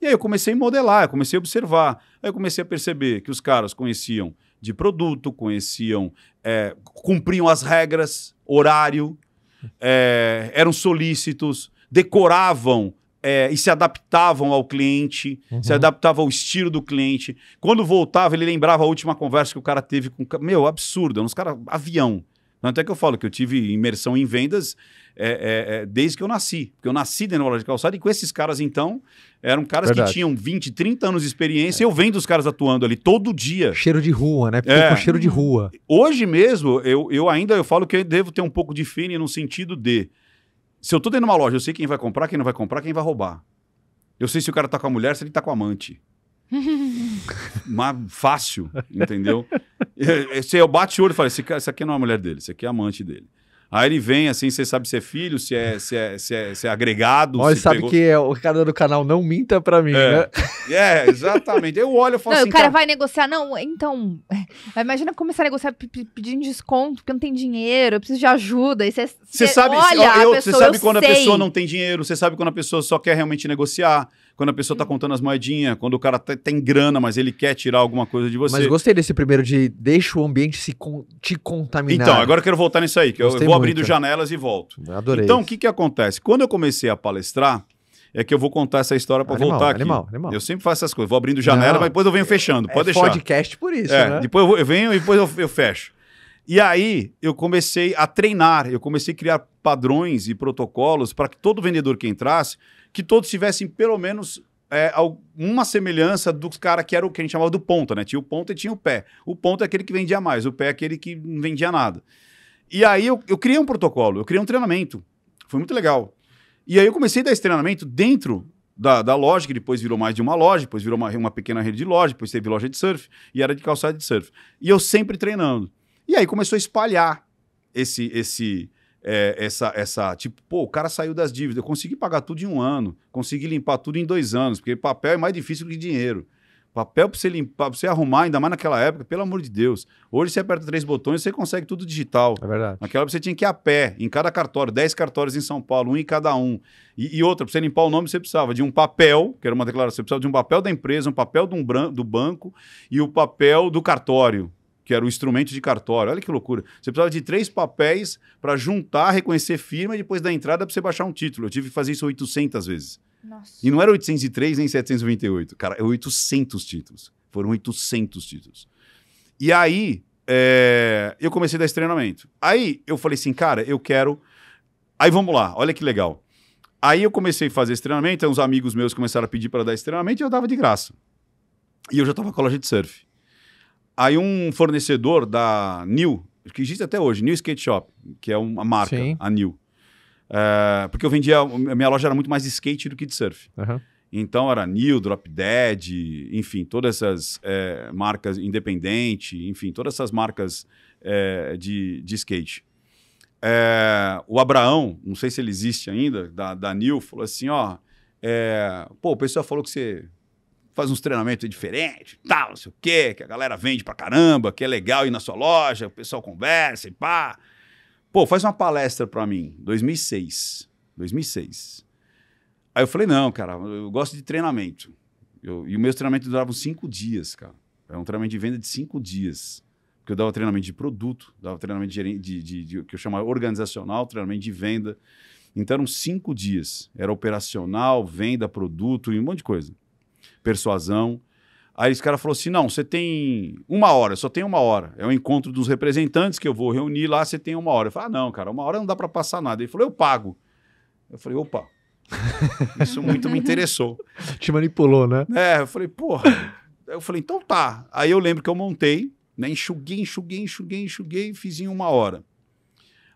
E aí eu comecei a modelar, eu comecei a observar. Aí eu comecei a perceber que os caras conheciam de produto, conheciam, é, cumpriam as regras, horário, é, eram solícitos, decoravam é, e se adaptavam ao cliente, uhum. se adaptavam ao estilo do cliente. Quando voltava, ele lembrava a última conversa que o cara teve com. Meu, absurdo, uns caras, avião. Tanto é que eu falo que eu tive imersão em vendas é, é, é, desde que eu nasci. Porque eu nasci dentro da loja de calçado e com esses caras, então, eram caras Verdade. que tinham 20, 30 anos de experiência. É. eu vendo os caras atuando ali todo dia. Cheiro de rua, né? Porque é. com cheiro de rua. Hoje mesmo, eu, eu ainda eu falo que eu devo ter um pouco de feeling no sentido de... Se eu tô dentro de uma loja, eu sei quem vai comprar, quem não vai comprar, quem vai roubar. Eu sei se o cara tá com a mulher, se ele tá com a amante. Mas fácil, entendeu? É, é, você eu bate o olho e falo, essa aqui não é a mulher dele, essa aqui é a amante dele. Aí ele vem assim, você sabe se é filho, se é, se é, se é, se é agregado. Olha, sabe pegou... que é, o cara do canal não minta pra mim, é. né? É, exatamente. Eu olho e falo não, assim. O cara, cara, vai negociar, não, então. É, imagina começar a negociar pedindo desconto, porque eu não tem dinheiro, eu preciso de ajuda. Você, sabe, olha eu, eu, pessoa, você sabe quando sei. a pessoa não tem dinheiro, você sabe quando a pessoa só quer realmente negociar quando a pessoa tá uhum. contando as moedinhas, quando o cara tá, tem grana, mas ele quer tirar alguma coisa de você. Mas gostei desse primeiro de deixa o ambiente se con te contaminar. Então, agora eu quero voltar nisso aí, que gostei eu vou abrindo janelas e volto. Eu adorei. Então, o que que acontece? Quando eu comecei a palestrar, é que eu vou contar essa história para voltar aqui. Animal, animal. Eu sempre faço essas coisas. Vou abrindo janela, Não, mas depois eu venho é, fechando. Pode é deixar. podcast por isso, é, né? Depois eu, vou, eu, venho e depois eu, eu fecho. E aí eu comecei a treinar, eu comecei a criar padrões e protocolos para que todo vendedor que entrasse que todos tivessem pelo menos é, alguma semelhança dos cara que era o que a gente chamava do ponta, né? Tinha o ponta e tinha o pé. O ponta é aquele que vendia mais, o pé é aquele que não vendia nada. E aí eu, eu criei um protocolo, eu criei um treinamento. Foi muito legal. E aí eu comecei a dar esse treinamento dentro da, da loja, que depois virou mais de uma loja, depois virou uma, uma pequena rede de loja, depois teve loja de surf e era de calçado de surf. E eu sempre treinando. E aí começou a espalhar esse, esse, é, essa, essa, tipo, pô, o cara saiu das dívidas, eu consegui pagar tudo em um ano, consegui limpar tudo em dois anos, porque papel é mais difícil que dinheiro. Papel para você limpar, para você arrumar, ainda mais naquela época, pelo amor de Deus. Hoje você aperta três botões você consegue tudo digital. É verdade. Naquela época você tinha que ir a pé, em cada cartório, dez cartórios em São Paulo, um em cada um. E, e outra, para você limpar o nome, você precisava de um papel, que era uma declaração, você precisava de um papel da empresa, um papel um do banco e o papel do cartório que era o instrumento de cartório. Olha que loucura. Você precisava de três papéis para juntar, reconhecer firma e depois da entrada para você baixar um título. Eu tive que fazer isso 800 vezes. Nossa. E não era 803 nem 728. Cara, é 800 títulos. Foram 800 títulos. E aí, é... eu comecei a dar esse treinamento. Aí, eu falei assim, cara, eu quero... Aí, vamos lá. Olha que legal. Aí, eu comecei a fazer esse treinamento. Uns amigos meus começaram a pedir para dar esse treinamento e eu dava de graça. E eu já estava com a loja de surf. Aí um fornecedor da New, que existe até hoje, New Skate Shop, que é uma marca, Sim. a New. Eh, é, porque eu vendia, a minha loja era muito mais de skate do que de surf. Uhum. Então era New, Drop Dead, enfim, todas essas é, marcas independente, enfim, todas essas marcas é, de, de skate. o Abraão, não sei se ele existe ainda, da, da New, falou assim: ó, pô, o pessoal falou que você faz uns treinamentos diferentes, tal, não sei o quê, que a galera vende pra caramba, que é legal ir na sua loja, o pessoal conversa e pá. Pô, faz uma palestra pra mim, 2006, 2006. Aí eu falei, não, cara, eu gosto de treinamento. Eu, e os meus treinamentos duravam cinco dias, cara. Era é um treinamento de venda de cinco dias. Porque eu dava treinamento de produto, dava treinamento de, de, de, de que eu chamava organizacional, treinamento de venda. Então eram cinco dias. Era operacional, venda, produto e um monte de coisa persuasão. Aí esse cara falou assim: não, você tem uma hora, só tem uma hora. É o um encontro dos representantes que eu vou reunir lá, você tem uma hora. Eu falei: ah, não, cara, uma hora não dá para passar nada. Ele falou: eu pago. Eu falei: opa, isso muito me interessou. Te manipulou, né? É, eu falei: porra. Eu falei: então tá. Aí eu lembro que eu montei, né, enxuguei, enxuguei, enxuguei, enxuguei e fiz em uma hora.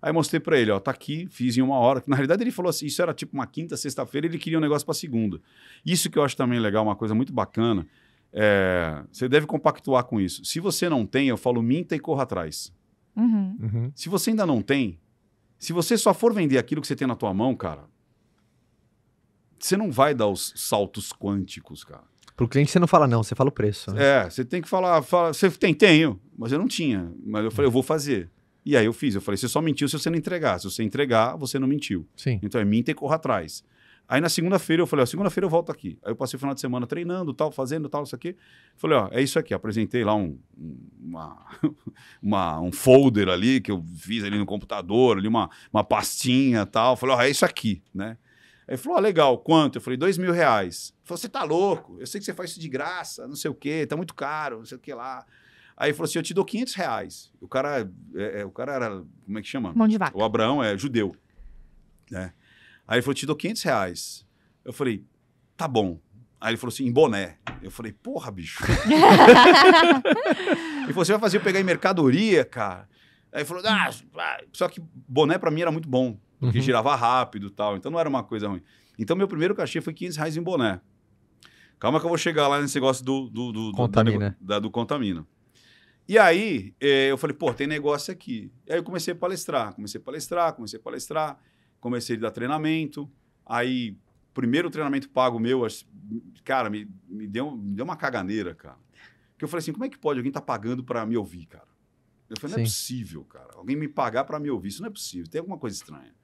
Aí mostrei para ele, ó, tá aqui, fiz em uma hora. Na realidade, ele falou assim, isso era tipo uma quinta, sexta-feira, ele queria um negócio para segunda. Isso que eu acho também legal, uma coisa muito bacana, é, você deve compactuar com isso. Se você não tem, eu falo, minta e corra atrás. Uhum. Uhum. Se você ainda não tem, se você só for vender aquilo que você tem na tua mão, cara, você não vai dar os saltos quânticos, cara. Pro cliente você não fala não, você fala o preço. Né? É, você tem que falar, fala, você tem, tenho, mas eu não tinha. Mas eu falei, eu vou fazer. E aí eu fiz, eu falei, você só mentiu se você não entregar. Se você entregar, você não mentiu. Sim. Então é minta e corra atrás. Aí na segunda-feira eu falei, ó, segunda-feira eu volto aqui. Aí eu passei o final de semana treinando, tal, fazendo, tal, isso aqui. Falei, ó, é isso aqui. Apresentei lá um, uma, uma, um folder ali que eu fiz ali no computador, ali uma, uma pastinha tal. Falei, ó, é isso aqui, né? Aí ele falou, ó, legal, quanto? Eu falei, dois mil reais. Ele falou, você tá louco? Eu sei que você faz isso de graça, não sei o quê, tá muito caro, não sei o que lá. Aí ele falou assim: eu te dou 500 reais. O cara, é, é, o cara era, como é que chama? Mão de vaca. O Abraão é judeu. Né? Aí ele falou: te dou 500 reais. Eu falei: tá bom. Aí ele falou assim: em boné. Eu falei: porra, bicho. ele falou: você vai fazer eu pegar em mercadoria, cara. Aí ele falou: ah, só que boné para mim era muito bom, porque uhum. girava rápido tal. Então não era uma coisa ruim. Então meu primeiro cachê foi 500 reais em boné. Calma que eu vou chegar lá nesse negócio do, do, do, Contamina. do, da, do Contamina. E aí é, eu falei, pô, tem negócio aqui. E aí eu comecei a palestrar, comecei a palestrar, comecei a palestrar, comecei a dar treinamento. Aí, primeiro treinamento pago meu, cara, me, me, deu, me deu uma caganeira, cara. Porque eu falei assim, como é que pode? Alguém tá pagando para me ouvir, cara. Eu falei, não é Sim. é possível, cara. Alguém me pagar para me ouvir. Isso não é possível. Tem alguma coisa estranha.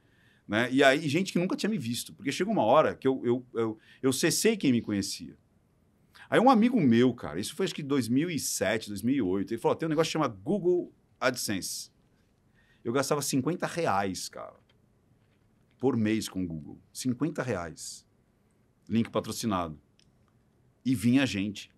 Né? E aí, gente que nunca tinha me visto. Porque chegou uma hora que eu, eu, eu, eu cessei quem me conhecia. Aí um amigo meu, cara, isso foi acho que 2007, 2008, ele falou: tem um negócio chamado chama Google AdSense. Eu gastava 50 reais, cara, por mês com o Google. 50 reais. Link patrocinado. E vinha gente.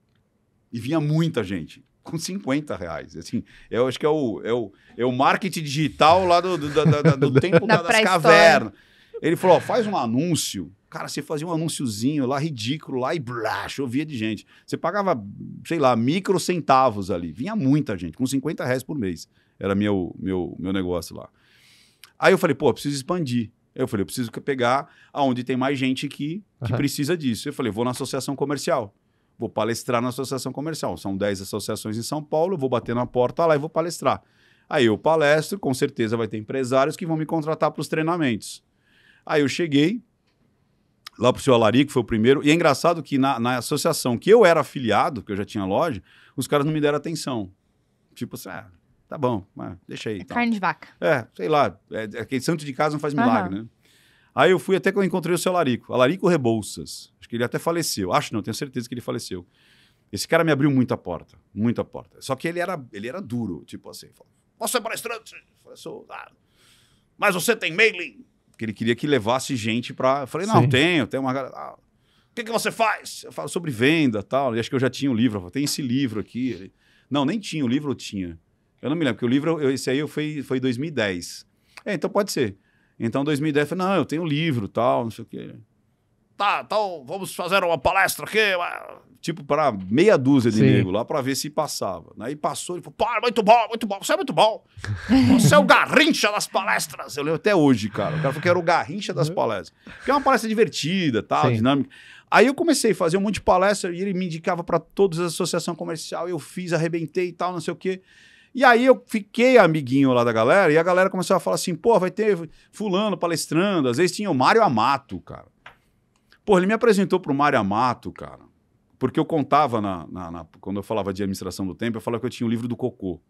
E vinha muita gente com 50 reais. Assim, eu acho que é o, é o, é o marketing digital lá do, do, do, do tempo da, das cavernas. Ele falou: ó, faz um anúncio Cara, você fazia um anúnciozinho lá ridículo, lá e blá, chovia de gente. Você pagava, sei lá, micro centavos ali. Vinha muita gente, com 50 reais por mês. Era meu, meu, meu negócio lá. Aí eu falei, pô, eu preciso expandir. Eu falei, eu preciso pegar aonde tem mais gente que, que uhum. precisa disso. Eu falei, vou na associação comercial. Vou palestrar na associação comercial. São 10 associações em São Paulo, vou bater na porta lá e vou palestrar. Aí eu palestro, com certeza vai ter empresários que vão me contratar para os treinamentos. Aí eu cheguei, lá pro seu Alarico, foi o primeiro. E é engraçado que na, na associação que eu era afiliado, que eu já tinha loja, os caras não me deram atenção. Tipo assim, ah, tá bom, deixa aí. É carne de vaca. É, sei lá. É, é, quem santo de casa não faz milagre, uhum. né? Aí eu fui até que eu encontrei o seu Alarico. Alarico Rebouças. Acho que ele até faleceu. Acho não, tenho certeza que ele faleceu. Esse cara me abriu muita porta, muita porta. Só que ele era, ele era duro, tipo assim. Falou, você é palestrante? Eu falei, sou. Ah, mas você tem mailing? Porque ele queria que levasse gente para. Eu falei, não, Sim. tenho, tem uma. Ah, o que, que você faz? Eu falo sobre venda tal. E acho que eu já tinha o um livro. Falei, tem esse livro aqui. Ele... Não, nem tinha, o livro eu tinha. Eu não me lembro, porque o livro, eu, esse aí eu fui, foi em 2010. É, então pode ser. Então, 2010, eu falei, não, eu tenho um livro tal, não sei o quê. Tá, então vamos fazer uma palestra aqui tipo, para meia dúzia de Sim. nego lá para ver se passava. Aí né? passou, ele falou: pá, muito bom, muito bom, você é muito bom. Você é o garrincha das palestras. Eu lembro até hoje, cara. O cara falou que era o garrincha das uhum. palestras. Porque é uma palestra divertida, tal, Sim. dinâmica. Aí eu comecei a fazer um monte de palestra e ele me indicava para todas as associações comerciais. Eu fiz, arrebentei e tal, não sei o quê. E aí eu fiquei amiguinho lá da galera e a galera começou a falar assim, pô, vai ter fulano palestrando. Às vezes tinha o Mário Amato, cara. Pô, ele me apresentou pro Mário Amato, cara. Porque eu contava, na, na, na, quando eu falava de administração do tempo, eu falava que eu tinha o livro do Cocô.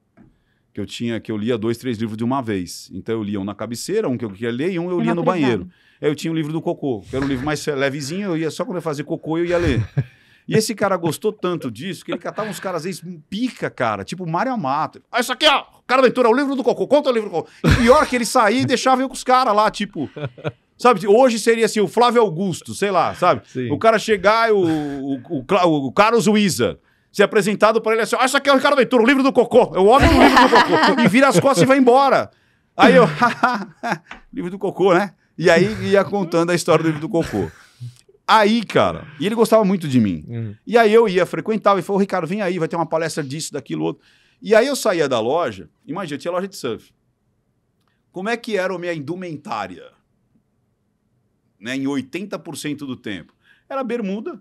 Que eu tinha, que eu lia dois, três livros de uma vez. Então eu lia um na cabeceira, um que eu queria ler e um eu lia no banheiro. Aí é, eu tinha o livro do Cocô, que era um livro mais levezinho, eu ia só quando eu fazia cocô eu ia ler. E esse cara gostou tanto disso que ele catava uns caras, às vezes, pica, cara, tipo Mário Amato. Ah, isso aqui, ó, cara Ventura, é o livro do Cocô, conta o livro do Cocô. E pior que ele saía e deixava eu com os caras lá, tipo. Sabe, hoje seria assim, o Flávio Augusto, sei lá, sabe? Sim. O cara chegar, o, o, o, o Carlos Luiza ser apresentado para ele assim: Ah, isso aqui é o Ricardo Ventura, o livro do Cocô. Eu é amo o livro do Cocô. e vira as costas e vai embora. Aí eu, livro do Cocô, né? E aí ia contando a história do livro do Cocô. Aí, cara, e ele gostava muito de mim. Uhum. E aí eu ia, frequentava e falou: Ricardo, vem aí, vai ter uma palestra disso, daquilo, outro. E aí eu saía da loja, imagina, tinha loja de surf. Como é que era a minha indumentária? Né, em 80% do tempo. Era bermuda,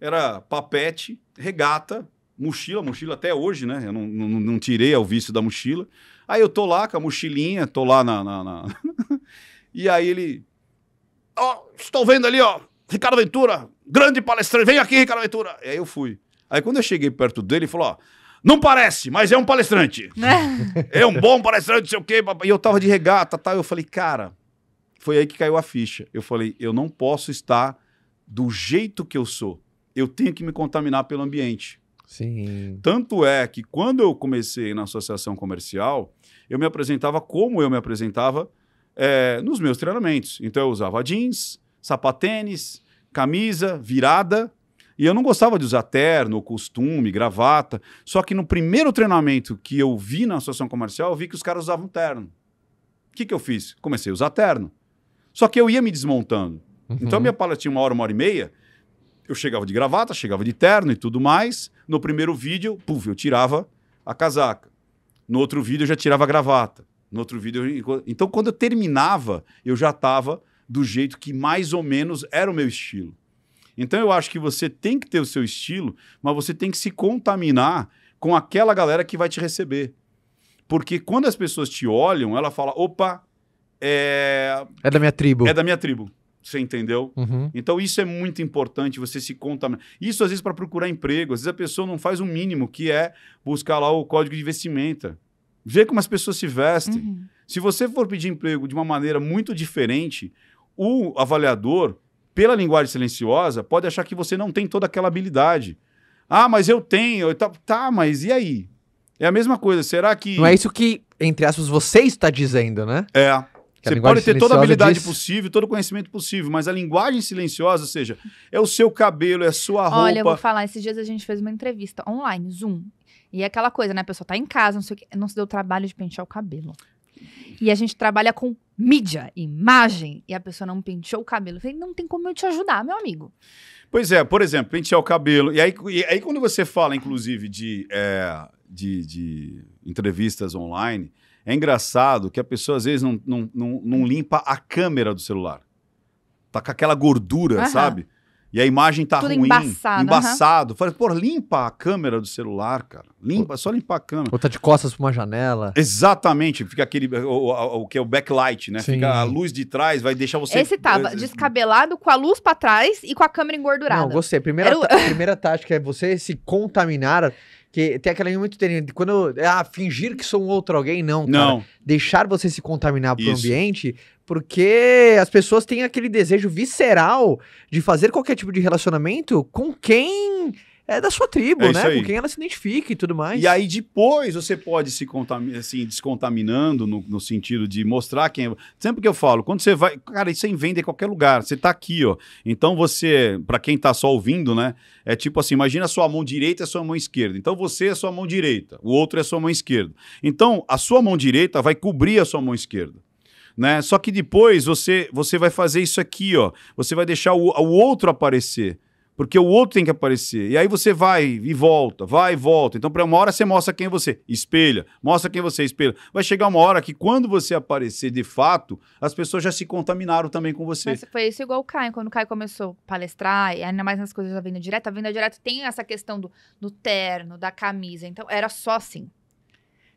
era papete, regata, mochila, mochila até hoje, né? Eu não, não, não tirei o vício da mochila. Aí eu tô lá com a mochilinha, tô lá na. na, na... e aí ele. Ó, oh, estou vendo ali, ó. Ricardo Ventura, grande palestrante, vem aqui, Ricardo Ventura. E aí eu fui. Aí quando eu cheguei perto dele, ele falou: ó, não parece, mas é um palestrante. é, é um bom palestrante, não sei o quê. E eu tava de regata tal. Tá? Eu falei, cara, foi aí que caiu a ficha. Eu falei, eu não posso estar do jeito que eu sou. Eu tenho que me contaminar pelo ambiente. Sim. Tanto é que quando eu comecei na associação comercial, eu me apresentava como eu me apresentava é, nos meus treinamentos. Então eu usava jeans, sapatênis, camisa, virada. E eu não gostava de usar terno, costume, gravata. Só que no primeiro treinamento que eu vi na associação comercial, eu vi que os caras usavam terno. O que, que eu fiz? Comecei a usar terno. Só que eu ia me desmontando. Uhum. Então, minha palha tinha uma hora, uma hora e meia. Eu chegava de gravata, chegava de terno e tudo mais. No primeiro vídeo, puf, eu tirava a casaca. No outro vídeo, eu já tirava a gravata. No outro vídeo, eu... então quando eu terminava, eu já estava do jeito que mais ou menos era o meu estilo. Então eu acho que você tem que ter o seu estilo, mas você tem que se contaminar com aquela galera que vai te receber. Porque quando as pessoas te olham, ela fala: opa, é. É da minha tribo. É da minha tribo. Você entendeu? Uhum. Então isso é muito importante, você se contaminar. Isso às vezes para procurar emprego, às vezes a pessoa não faz o mínimo, que é buscar lá o código de vestimenta. Ver como as pessoas se vestem. Uhum. Se você for pedir emprego de uma maneira muito diferente, o avaliador, pela linguagem silenciosa, pode achar que você não tem toda aquela habilidade. Ah, mas eu tenho. tá, tá, mas e aí? É a mesma coisa. Será que. Não é isso que, entre aspas, você está dizendo, né? É. você pode ter toda a habilidade diz... possível, todo o conhecimento possível, mas a linguagem silenciosa, ou seja, é o seu cabelo, é a sua roupa. Olha, eu vou falar, esses dias a gente fez uma entrevista online, Zoom. E é aquela coisa, né? A pessoa tá em casa, não sei o não se deu trabalho de pentear o cabelo. E a gente trabalha com mídia, imagem, e a pessoa não penteou o cabelo. Eu falei, não tem como eu te ajudar, meu amigo. Pois é, por exemplo, pentear o cabelo. E aí, e aí quando você fala, inclusive, de, é, de, de, entrevistas online, é engraçado que a pessoa às vezes não, não, não, não limpa a câmera do celular. Tá com aquela gordura, uhum. sabe? E a imagem tá Tudo ruim, embaçado. embaçado. Uhum. Falei, pô, limpa a câmera do celular, cara. Limpa, é só limpar a câmera. Ou tá de costas pra uma janela. Exatamente, fica aquele, o, o, o que é o backlight, né? Sim. Fica a luz de trás, vai deixar você... Esse tava tá eh, descabelado, com a luz pra trás e com a câmera engordurada. Não, gostei. Primeira, Era... primeira tática é você se contaminar que tem aquela linha muito tênue. Quando. Ah, fingir que sou um outro alguém, não. Não. Cara. Deixar você se contaminar pro Isso. ambiente, porque as pessoas têm aquele desejo visceral de fazer qualquer tipo de relacionamento com quem é da sua tribo, é né? Com quem ela se identifica e tudo mais. E aí depois você pode se assim, descontaminando no, no, sentido de mostrar quem é. Sempre que eu falo, quando você vai. Cara, isso é em venda em qualquer lugar. Você tá aqui, ó. Então você, para quem tá só ouvindo, né? É tipo assim: imagina a sua mão direita e a sua mão esquerda. Então você é sua mão direita, o outro é sua mão esquerda. Então a sua mão direita vai cobrir a sua mão esquerda. Né? Só que depois você, você vai fazer isso aqui, ó. Você vai deixar o, o outro aparecer. Porque o outro tem que aparecer. E aí você vai e volta, vai e volta. Então, para uma hora você mostra quem você espelha, mostra quem você espelha. Vai chegar uma hora que, quando você aparecer de fato, as pessoas já se contaminaram também com você. Mas foi isso igual o Caio, quando o Caio começou a palestrar, e ainda mais nas coisas da venda direta. A venda direta tem essa questão do, do terno, da camisa. Então, era só assim.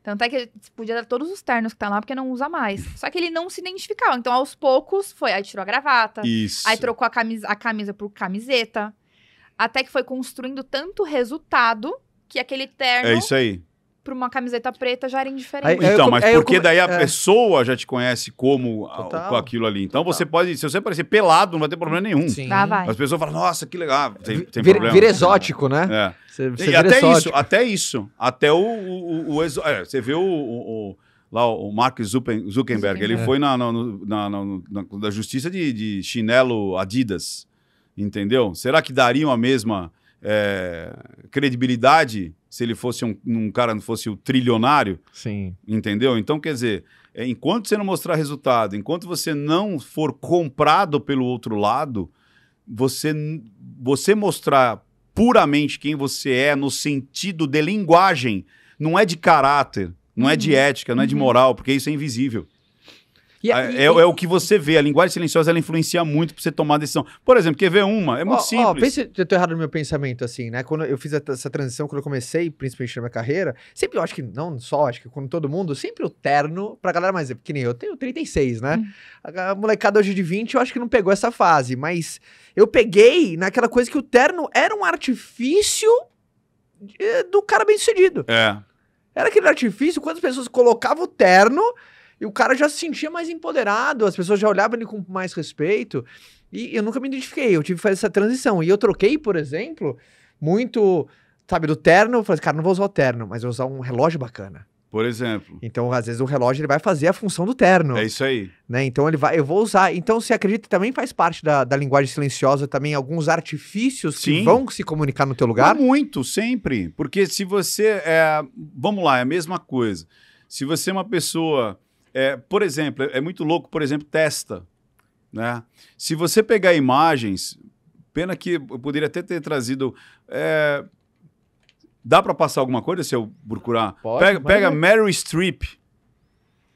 Tanto é que podia dar todos os ternos que tá lá, porque não usa mais. Só que ele não se identificava. Então, aos poucos, foi. Aí tirou a gravata. Isso. Aí trocou a camisa, a camisa por camiseta. Até que foi construindo tanto resultado que aquele terno. É isso aí. Para uma camiseta preta já era indiferente. Aí, então, eu, mas porque eu, daí a é. pessoa já te conhece como Total. com aquilo ali. Então Total. você pode, se você aparecer pelado, não vai ter problema nenhum. Sim. Ah, vai. As pessoas falam, nossa, que legal. Tem, tem vira, problema. Vira exótico, né? É. Você, você e até exótico. isso, até isso. Até o. o, o, o exo... é, você vê o lá o Mark Zuckerberg, Zuckerberg. ele é. foi na, na, na, na, justiça de, de, chinelo Adidas. Entendeu? Será que dariam a mesma é, credibilidade se ele fosse um, um cara, não fosse o um trilionário? Sim. Entendeu? Então, quer dizer, é, enquanto você não mostrar resultado, enquanto você não for comprado pelo outro lado, você, você mostrar puramente quem você é no sentido de linguagem, não é de caráter, não uhum. é de uhum. ética, não uhum. é de uhum. moral, porque isso é invisível. E, é, e, é, é, o que você vê. A linguagem silenciosa ela influencia muito para você tomar decisão. Por exemplo, quer ver uma? É muito ó, simples. Ó, pense, eu tô errado no meu pensamento, assim, né? Quando eu fiz essa transição, quando eu comecei, principalmente na minha carreira, sempre eu acho que, não só, acho que quando todo mundo, sempre o terno, pra galera mais que nem eu, eu tenho 36, né? Hum. A, a molecada hoje de 20, eu acho que não pegou essa fase, mas eu peguei naquela coisa que o terno era um artifício de, do cara bem sucedido. É. Era aquele artifício, quando as pessoas colocavam o terno e o cara já se sentia mais empoderado, as pessoas já olhavam ele com mais respeito. E eu nunca me identifiquei, eu tive que fazer essa transição. E eu troquei, por exemplo, muito, sabe, do terno. Eu falei, cara, não vou usar o terno, mas vou usar um relógio bacana. Por exemplo. Então, às vezes, o relógio ele vai fazer a função do terno. É isso aí. Né? Então, ele vai, eu vou usar. Então, você acredita que também faz parte da, da linguagem silenciosa também alguns artifícios Sim. que vão se comunicar no teu lugar? Muito, sempre. Porque se você. É, vamos lá, é a mesma coisa. Se você é uma pessoa é, por exemplo, é muito louco, por exemplo, testa. Né? Se você pegar imagens, pena que eu poderia até ter trazido. É, dá para passar alguma coisa se eu procurar? Pode, pega pega Mary Meryl Streep.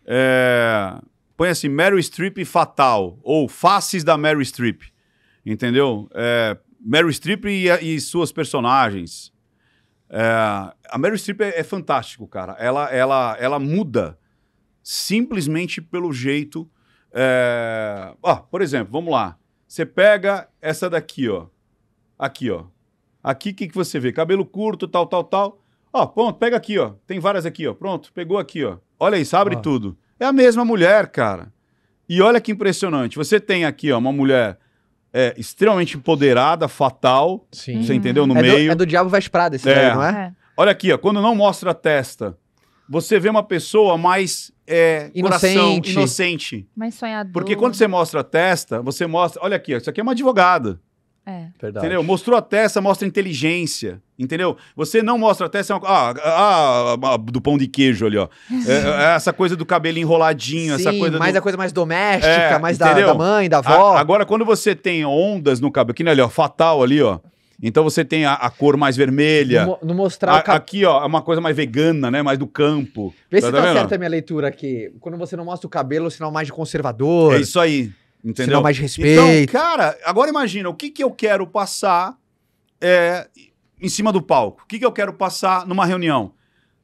É, põe assim, Meryl Streep fatal. Ou faces da Meryl Streep. Entendeu? É, Meryl Streep e, e suas personagens. É, a Meryl Streep é, é fantástico, cara. Ela, ela, ela muda simplesmente pelo jeito. É... Ah, por exemplo, vamos lá. Você pega essa daqui, ó. Aqui, ó. Aqui, o que, que você vê? Cabelo curto, tal, tal, tal. Ó, pronto, pega aqui, ó. Tem várias aqui, ó. Pronto, pegou aqui, ó. Olha isso, abre ah. tudo. É a mesma mulher, cara. E olha que impressionante. Você tem aqui, ó, uma mulher é, extremamente empoderada, fatal. Sim. Você entendeu? No é meio. Do, é do Diabo Veste Prada esse é. daí, não é? é? Olha aqui, ó. Quando não mostra a testa, você vê uma pessoa mais é, inocente. coração inocente. Mais sonhador. Porque quando você mostra a testa, você mostra. Olha aqui, isso aqui é uma advogada. É. Verdade. Entendeu? Mostrou a testa, mostra inteligência. Entendeu? Você não mostra a testa. É uma... Ah, ah, ah, do pão de queijo ali, ó. É, é essa coisa do cabelo enroladinho, Sim, essa coisa. Mais do... a coisa mais doméstica, é, mais da, da, mãe, da avó. A, agora, quando você tem ondas no cabelo, que ali, ó, fatal ali, ó. Então você tem a, a cor mais vermelha. No, no mostrar. A, cap... Aqui, ó, é uma coisa mais vegana, né? Mais do campo. Vê tá se tá, certa a minha leitura aqui. Quando você não mostra o cabelo, é sinal mais de conservador. É isso aí. Entendeu? Sinal mais de então, respeito. Então, cara, agora imagina, o que, que eu quero passar é, em cima do palco? O que, que eu quero passar numa reunião?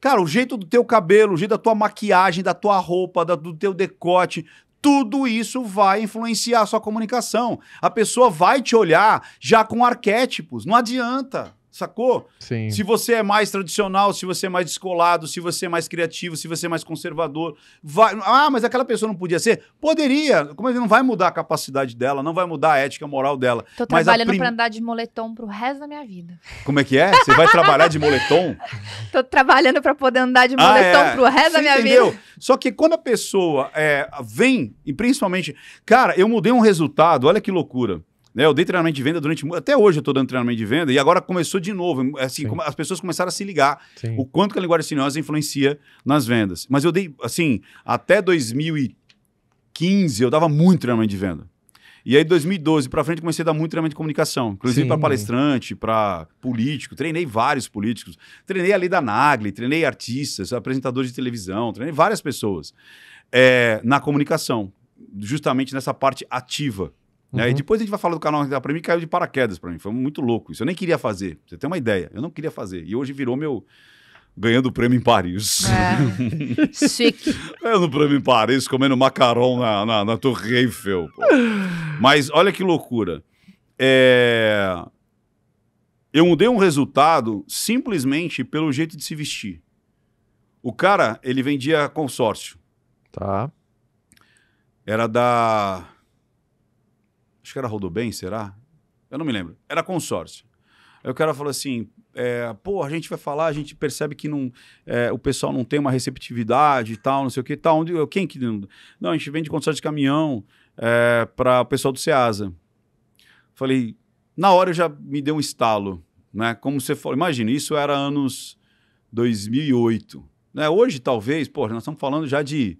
Cara, o jeito do teu cabelo, o jeito da tua maquiagem, da tua roupa, da, do teu decote, tudo isso vai influenciar a sua comunicação. A pessoa vai te olhar já com arquétipos, não adianta. Sacou? Sim. Se você é mais tradicional, se você é mais descolado, se você é mais criativo, se você é mais conservador, vai. Ah, mas aquela pessoa não podia ser? Poderia. Como é que não vai mudar a capacidade dela, não vai mudar a ética moral dela. Tô mas trabalhando prim... pra andar de moletom pro resto da minha vida. Como é que é? Você vai trabalhar de moletom? Tô trabalhando para poder andar de moletom ah, é. pro resto Você da minha entendeu? vida. Só que quando a pessoa é, vem, e principalmente. Cara, eu mudei um resultado, olha que loucura. Né, eu dei treinamento de venda durante. Até hoje eu estou dando treinamento de venda e agora começou de novo. É assim, como, as pessoas começaram a se ligar Sim. o quanto que a linguagem sinuosa influencia nas vendas. Mas eu dei, assim, até 2015 eu dava muito treinamento de venda. E aí, 2012 para frente, comecei a dar muito treinamento de comunicação, inclusive para palestrante, para político. Treinei vários políticos. Treinei a Lida Nagli, treinei artistas, apresentadores de televisão, treinei várias pessoas é, na comunicação, justamente nessa parte ativa. Né? Uhum. E depois a gente vai falar do canal que para mim caiu de paraquedas para mim. Foi muito louco isso. Eu nem queria fazer. você tem uma ideia? Eu não queria fazer. E hoje virou meu ganhando o prêmio em Paris. É. Chique. Ganhando o prêmio em Paris, comendo macarrão na, na, na Torre Eiffel. Pô. Mas olha que loucura. É... Eu mudei um resultado simplesmente pelo jeito de se vestir. O cara, ele vendia consórcio. Tá. Era da acho que era Rodobem, será? Eu não me lembro. Era consórcio. Aí o cara falou assim: é, pô, a gente vai falar, a gente percebe que não, é, o pessoal não tem uma receptividade e tal, não sei o que tal. Onde, quem que. Não, a gente vende consórcio de caminhão é, para o pessoal do Ceasa. Falei, na hora eu já me deu um estalo, né? Como você falou, imagina, isso era anos 2008. Né? Hoje, talvez, pô, nós estamos falando já de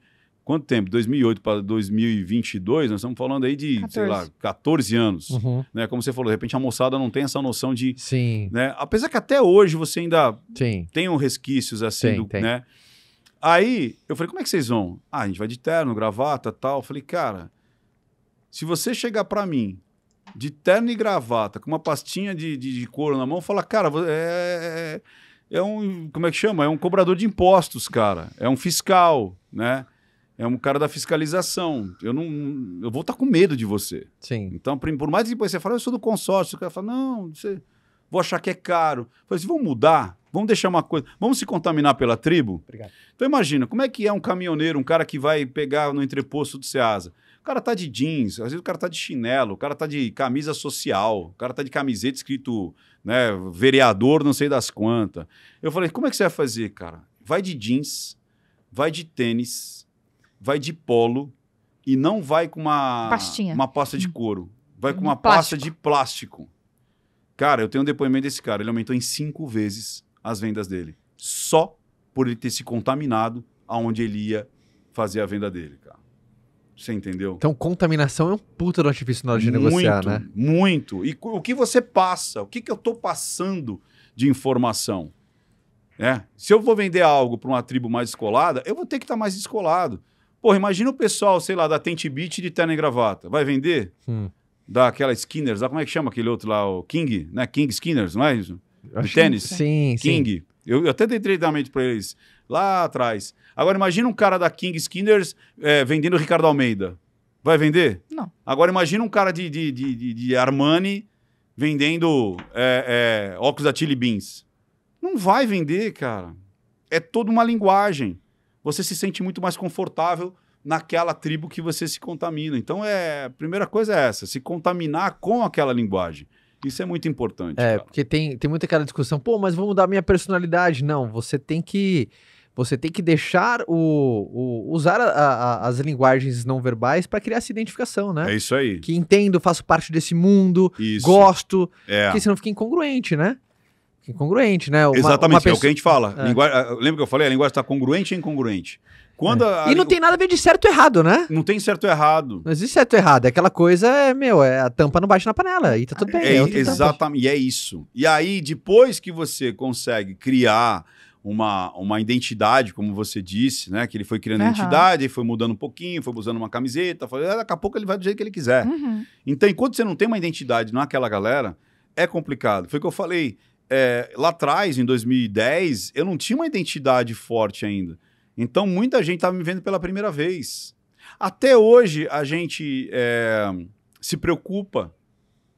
Quanto tempo? 2008 para 2022, nós estamos falando aí de, 14. sei lá, 14 anos. Uhum. Né? Como você falou, de repente a moçada não tem essa noção de. Sim. Né? Apesar que até hoje você ainda Sim. tem um resquícios assim, tem, do, tem. né? Aí eu falei, como é que vocês vão? Ah, a gente vai de terno, gravata tal. Eu falei, cara, se você chegar para mim de terno e gravata, com uma pastinha de, de, de couro na mão, fala, cara, é é, é, é um. Como é que chama? É um cobrador de impostos, cara. É um fiscal, né? é um cara da fiscalização. Eu não, eu vou estar tá com medo de você. Sim. Então, por mais que depois você fale, ah, eu sou do consórcio, o cara fala, não, você, vou achar que é caro. falei assim, vamos mudar, vamos deixar uma coisa, vamos se contaminar pela tribo? Obrigado. Então, imagina, como é que é um caminhoneiro, um cara que vai pegar no entreposto do Ceasa? O cara tá de jeans, às vezes o cara tá de chinelo, o cara tá de camisa social, o cara tá de camiseta escrito, né, vereador, não sei das quantas. Eu falei, como é que você vai fazer, cara? Vai de jeans, vai de tênis, vai de polo e não vai com uma Pastinha. uma pasta de hum. couro, vai com uma pasta de plástico. Cara, eu tenho um depoimento desse cara, ele aumentou em cinco vezes as vendas dele, só por ele ter se contaminado aonde ele ia fazer a venda dele, cara. Você entendeu? Então, contaminação é um puta do artifício na hora de muito, negociar, né? Muito. E o que você passa? O que, que eu tô passando de informação? É. Se eu vou vender algo para uma tribo mais escolada, eu vou ter que estar tá mais descolado. Porra, imagina o pessoal, sei lá, da Tente Beat de terno e gravata. Vai vender? Hum. Daquela Skinners, como é que chama aquele outro lá? O King, né? King Skinners, não é isso? De tênis? Sim, King. Sim. Eu, eu até dei treinamento para eles lá atrás. Agora, imagina um cara da King Skinners é, vendendo Ricardo Almeida. Vai vender? Não. Agora, imagina um cara de, de, de, de Armani vendendo é, é, óculos da Chili Beans. Não vai vender, cara. É toda uma linguagem você se sente muito mais confortável naquela tribo que você se contamina. Então, é, a primeira coisa é essa, se contaminar com aquela linguagem. Isso é muito importante. É, cara. porque tem, tem muita aquela discussão, pô, mas vou mudar minha personalidade. Não, você tem que. Você tem que deixar o. o usar a, a, as linguagens não verbais para criar essa identificação, né? É isso aí. Que entendo, faço parte desse mundo, isso. gosto. É. Porque senão fica incongruente, né? incongruente, né? Uma, Exatamente, uma pessoa... é o que a gente fala. É. Lingu... Lembra que eu falei? A linguagem está congruente e incongruente. Quando é. a... E não tem nada a ver de certo e errado, né? Não tem certo e errado. Não existe certo e errado. É aquela coisa, é, meu, é a tampa não bate na panela. E tá tudo bem. É, é exatamente. E é isso. E aí, depois que você consegue criar uma, uma identidade, como você disse, né? Que ele foi criando uhum. identidade, foi mudando um pouquinho, foi usando uma camiseta. Foi... É, daqui a pouco ele vai do jeito que ele quiser. Uhum. Então, enquanto você não tem uma identidade naquela galera, é complicado. Foi o que eu falei é, lá atrás, em 2010, eu não tinha uma identidade forte ainda. Então, muita gente estava me vendo pela primeira vez. Até hoje, a gente é, se preocupa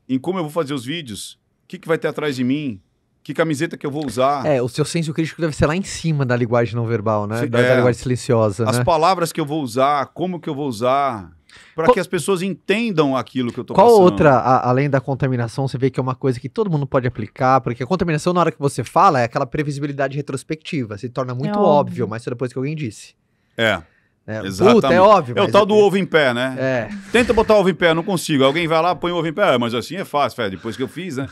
em como eu vou fazer os vídeos, o que, que vai ter atrás de mim, que camiseta que eu vou usar. É, o seu senso crítico deve ser lá em cima da linguagem não verbal, né? Da, é, da linguagem silenciosa. As né? palavras que eu vou usar, como que eu vou usar, para que as pessoas entendam aquilo que eu estou Qual passando. outra, a, além da contaminação, você vê que é uma coisa que todo mundo pode aplicar? Porque a contaminação, na hora que você fala, é aquela previsibilidade retrospectiva. Se torna muito é óbvio, óbvio, mas só é depois que alguém disse. É. É, é, Exatamente. Puta, é óbvio. É o tal é... do ovo em pé, né? É. Tenta botar ovo em pé, não consigo. Alguém vai lá, põe o ovo em pé. Ah, mas assim é fácil, velho. É, depois que eu fiz, né?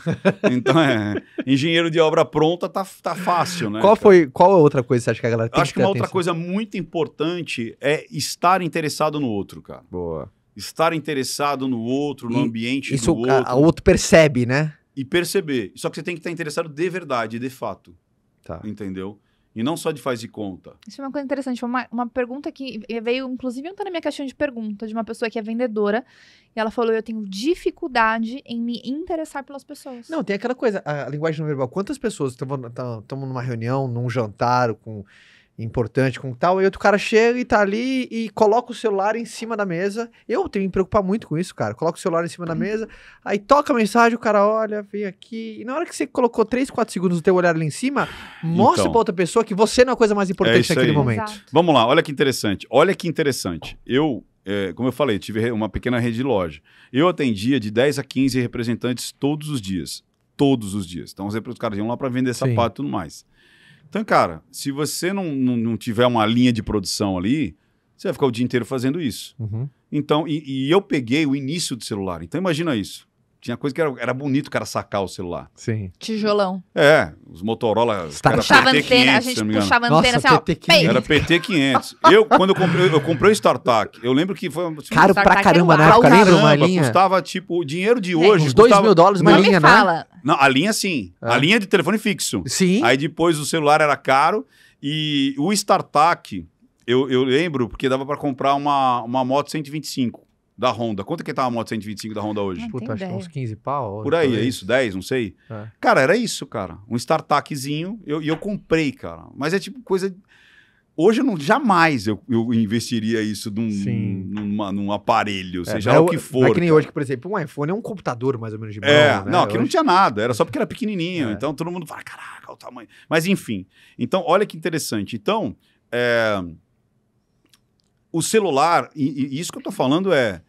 Então, é. Engenheiro de obra pronta tá, tá fácil, né? Qual foi? Qual outra coisa que você acha que a galera tem Acho que, que uma outra coisa muito importante é estar interessado no outro, cara. Boa. Estar interessado no outro, no e ambiente isso do outro. Isso o outro percebe, né? E perceber. Só que você tem que estar interessado de verdade, de fato. Tá. Entendeu? E não só de faz de conta. Isso é uma coisa interessante. Uma, uma pergunta que veio, inclusive, ontem tá na minha caixinha de pergunta, de uma pessoa que é vendedora. E ela falou: Eu tenho dificuldade em me interessar pelas pessoas. Não, tem aquela coisa, a linguagem não verbal. Quantas pessoas estão numa reunião, num jantar, com importante com tal. E outro cara chega e tá ali e coloca o celular em cima da mesa. Eu tenho que me preocupar muito com isso, cara. Coloca o celular em cima da uhum. mesa, aí toca a mensagem, o cara olha, vem aqui. E na hora que você colocou 3, 4 segundos do teu olhar ali em cima, mostra então, pra outra pessoa que você não é a coisa mais é importante é naquele aí. momento. Exato. Vamos lá, olha que interessante. Olha que interessante. Eu, é, como eu falei, tive uma pequena rede de loja. Eu atendia de 10 a 15 representantes todos os dias. Todos os dias. Então, os caras iam lá para vender Sim. sapato e tudo mais. Então, cara, se você não, não, não, tiver uma linha de produção ali, você vai ficar o dia inteiro fazendo isso. Uhum. Então, e, e, eu peguei o início do celular. Então, imagina isso. Tinha coisa que era, era bonito o cara sacar o celular. Sim. Tijolão. É, os Motorola. Está era puxava PT 500, antena, a gente puxava Nossa, antena assim, ó. PT era PT 500. eu, quando eu comprei, eu comprei o StarTAC. Eu lembro que foi. Tipo, Caro pra caramba né época, lembra uma linha? Custava tipo o dinheiro de hoje. É, uns 2 mil dólares uma linha, né? Não, a linha sim. Ah. A linha de telefone fixo. Sim. Aí depois o celular era caro e o StarTAC. Eu, eu lembro porque dava para comprar uma, uma moto 125 da Honda. Quanto é que tá a moto 125 da Honda hoje? Ah, Puta, acho que é uns 15 pau. Por aí, é isso? 10, não sei. É. Cara, era isso, cara. Um startupzinho. E eu, eu, comprei, cara. Mas é tipo coisa... Hoje eu não, jamais eu, eu investiria isso num, numa, num aparelho, é, seja é o que é for. É que nem cara. hoje, que, por exemplo, um iPhone é um computador mais ou menos de mão, É, né? não, que hoje... não tinha nada, era só porque era pequenininho. É. Então todo mundo fala, caraca, o tamanho. Mas enfim, então olha que interessante. Então, é, o celular, e, e, isso que eu tô falando é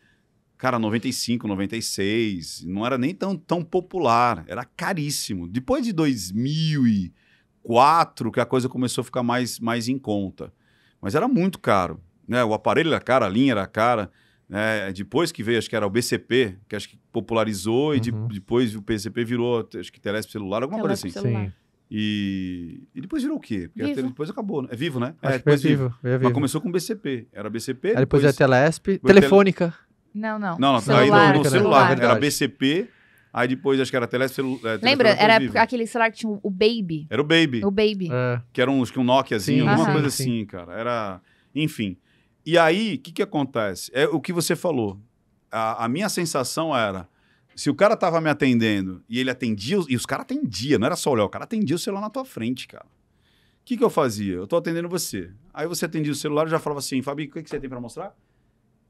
cara, 95, 96, não era nem tão, tão popular, era caríssimo. Depois de 2004 que a coisa começou a ficar mais, mais em conta. Mas era muito caro, né? O aparelho era caro, a linha era cara. Né? Depois que veio, acho que era o BCP, que acho que popularizou, uhum. e de, uhum. depois o BCP virou, acho que telespe celular, alguma coisa assim. Sim. E, e, depois virou o quê? Porque vivo. depois acabou, né? É vivo, né? Acho é, depois é vivo. vivo. É vivo. Mas começou com BCP. Era BCP. Aí depois, depois... a é Telesp. Telefônica. Não, não. Não, não, celular, aí no, no é celular, celular. era BCP, aí depois acho que era telecelu... É, Lembra? Era aquele celular que tinha o Baby. Era o Baby. O Baby. É. Que era um, acho que um Nokiazinho, sim, alguma aham. coisa assim, cara. Era, enfim. E aí, o que que acontece? É o que você falou. a, a minha sensação era, se o cara tava me atendendo e ele atendia, e os caras atendiam, não era só olhar, o cara atendia o celular na tua frente, cara. O que, que eu fazia? Eu tô atendendo você. Aí você atendia o celular e já falava assim, Fabi, o que, que você tem para mostrar?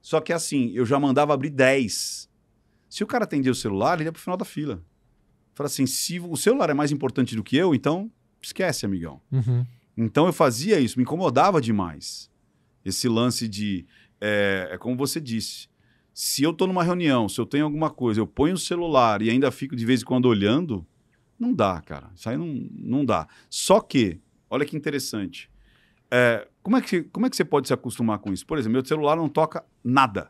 Só que assim, eu já mandava abrir 10. Se o cara atendia o celular, ele ia pro final da fila. Fala assim, se o celular é mais importante do que eu, então esquece, amigão. Uhum. Então eu fazia isso, me incomodava demais. Esse lance de, é, é como você disse, se eu estou numa reunião, se eu tenho alguma coisa, eu ponho o celular e ainda fico de vez em quando olhando, não dá, cara. Isso aí não, não dá. Só que, olha que interessante, é, como, é que, como é que você pode se acostumar com isso? Por exemplo, meu celular não toca nada.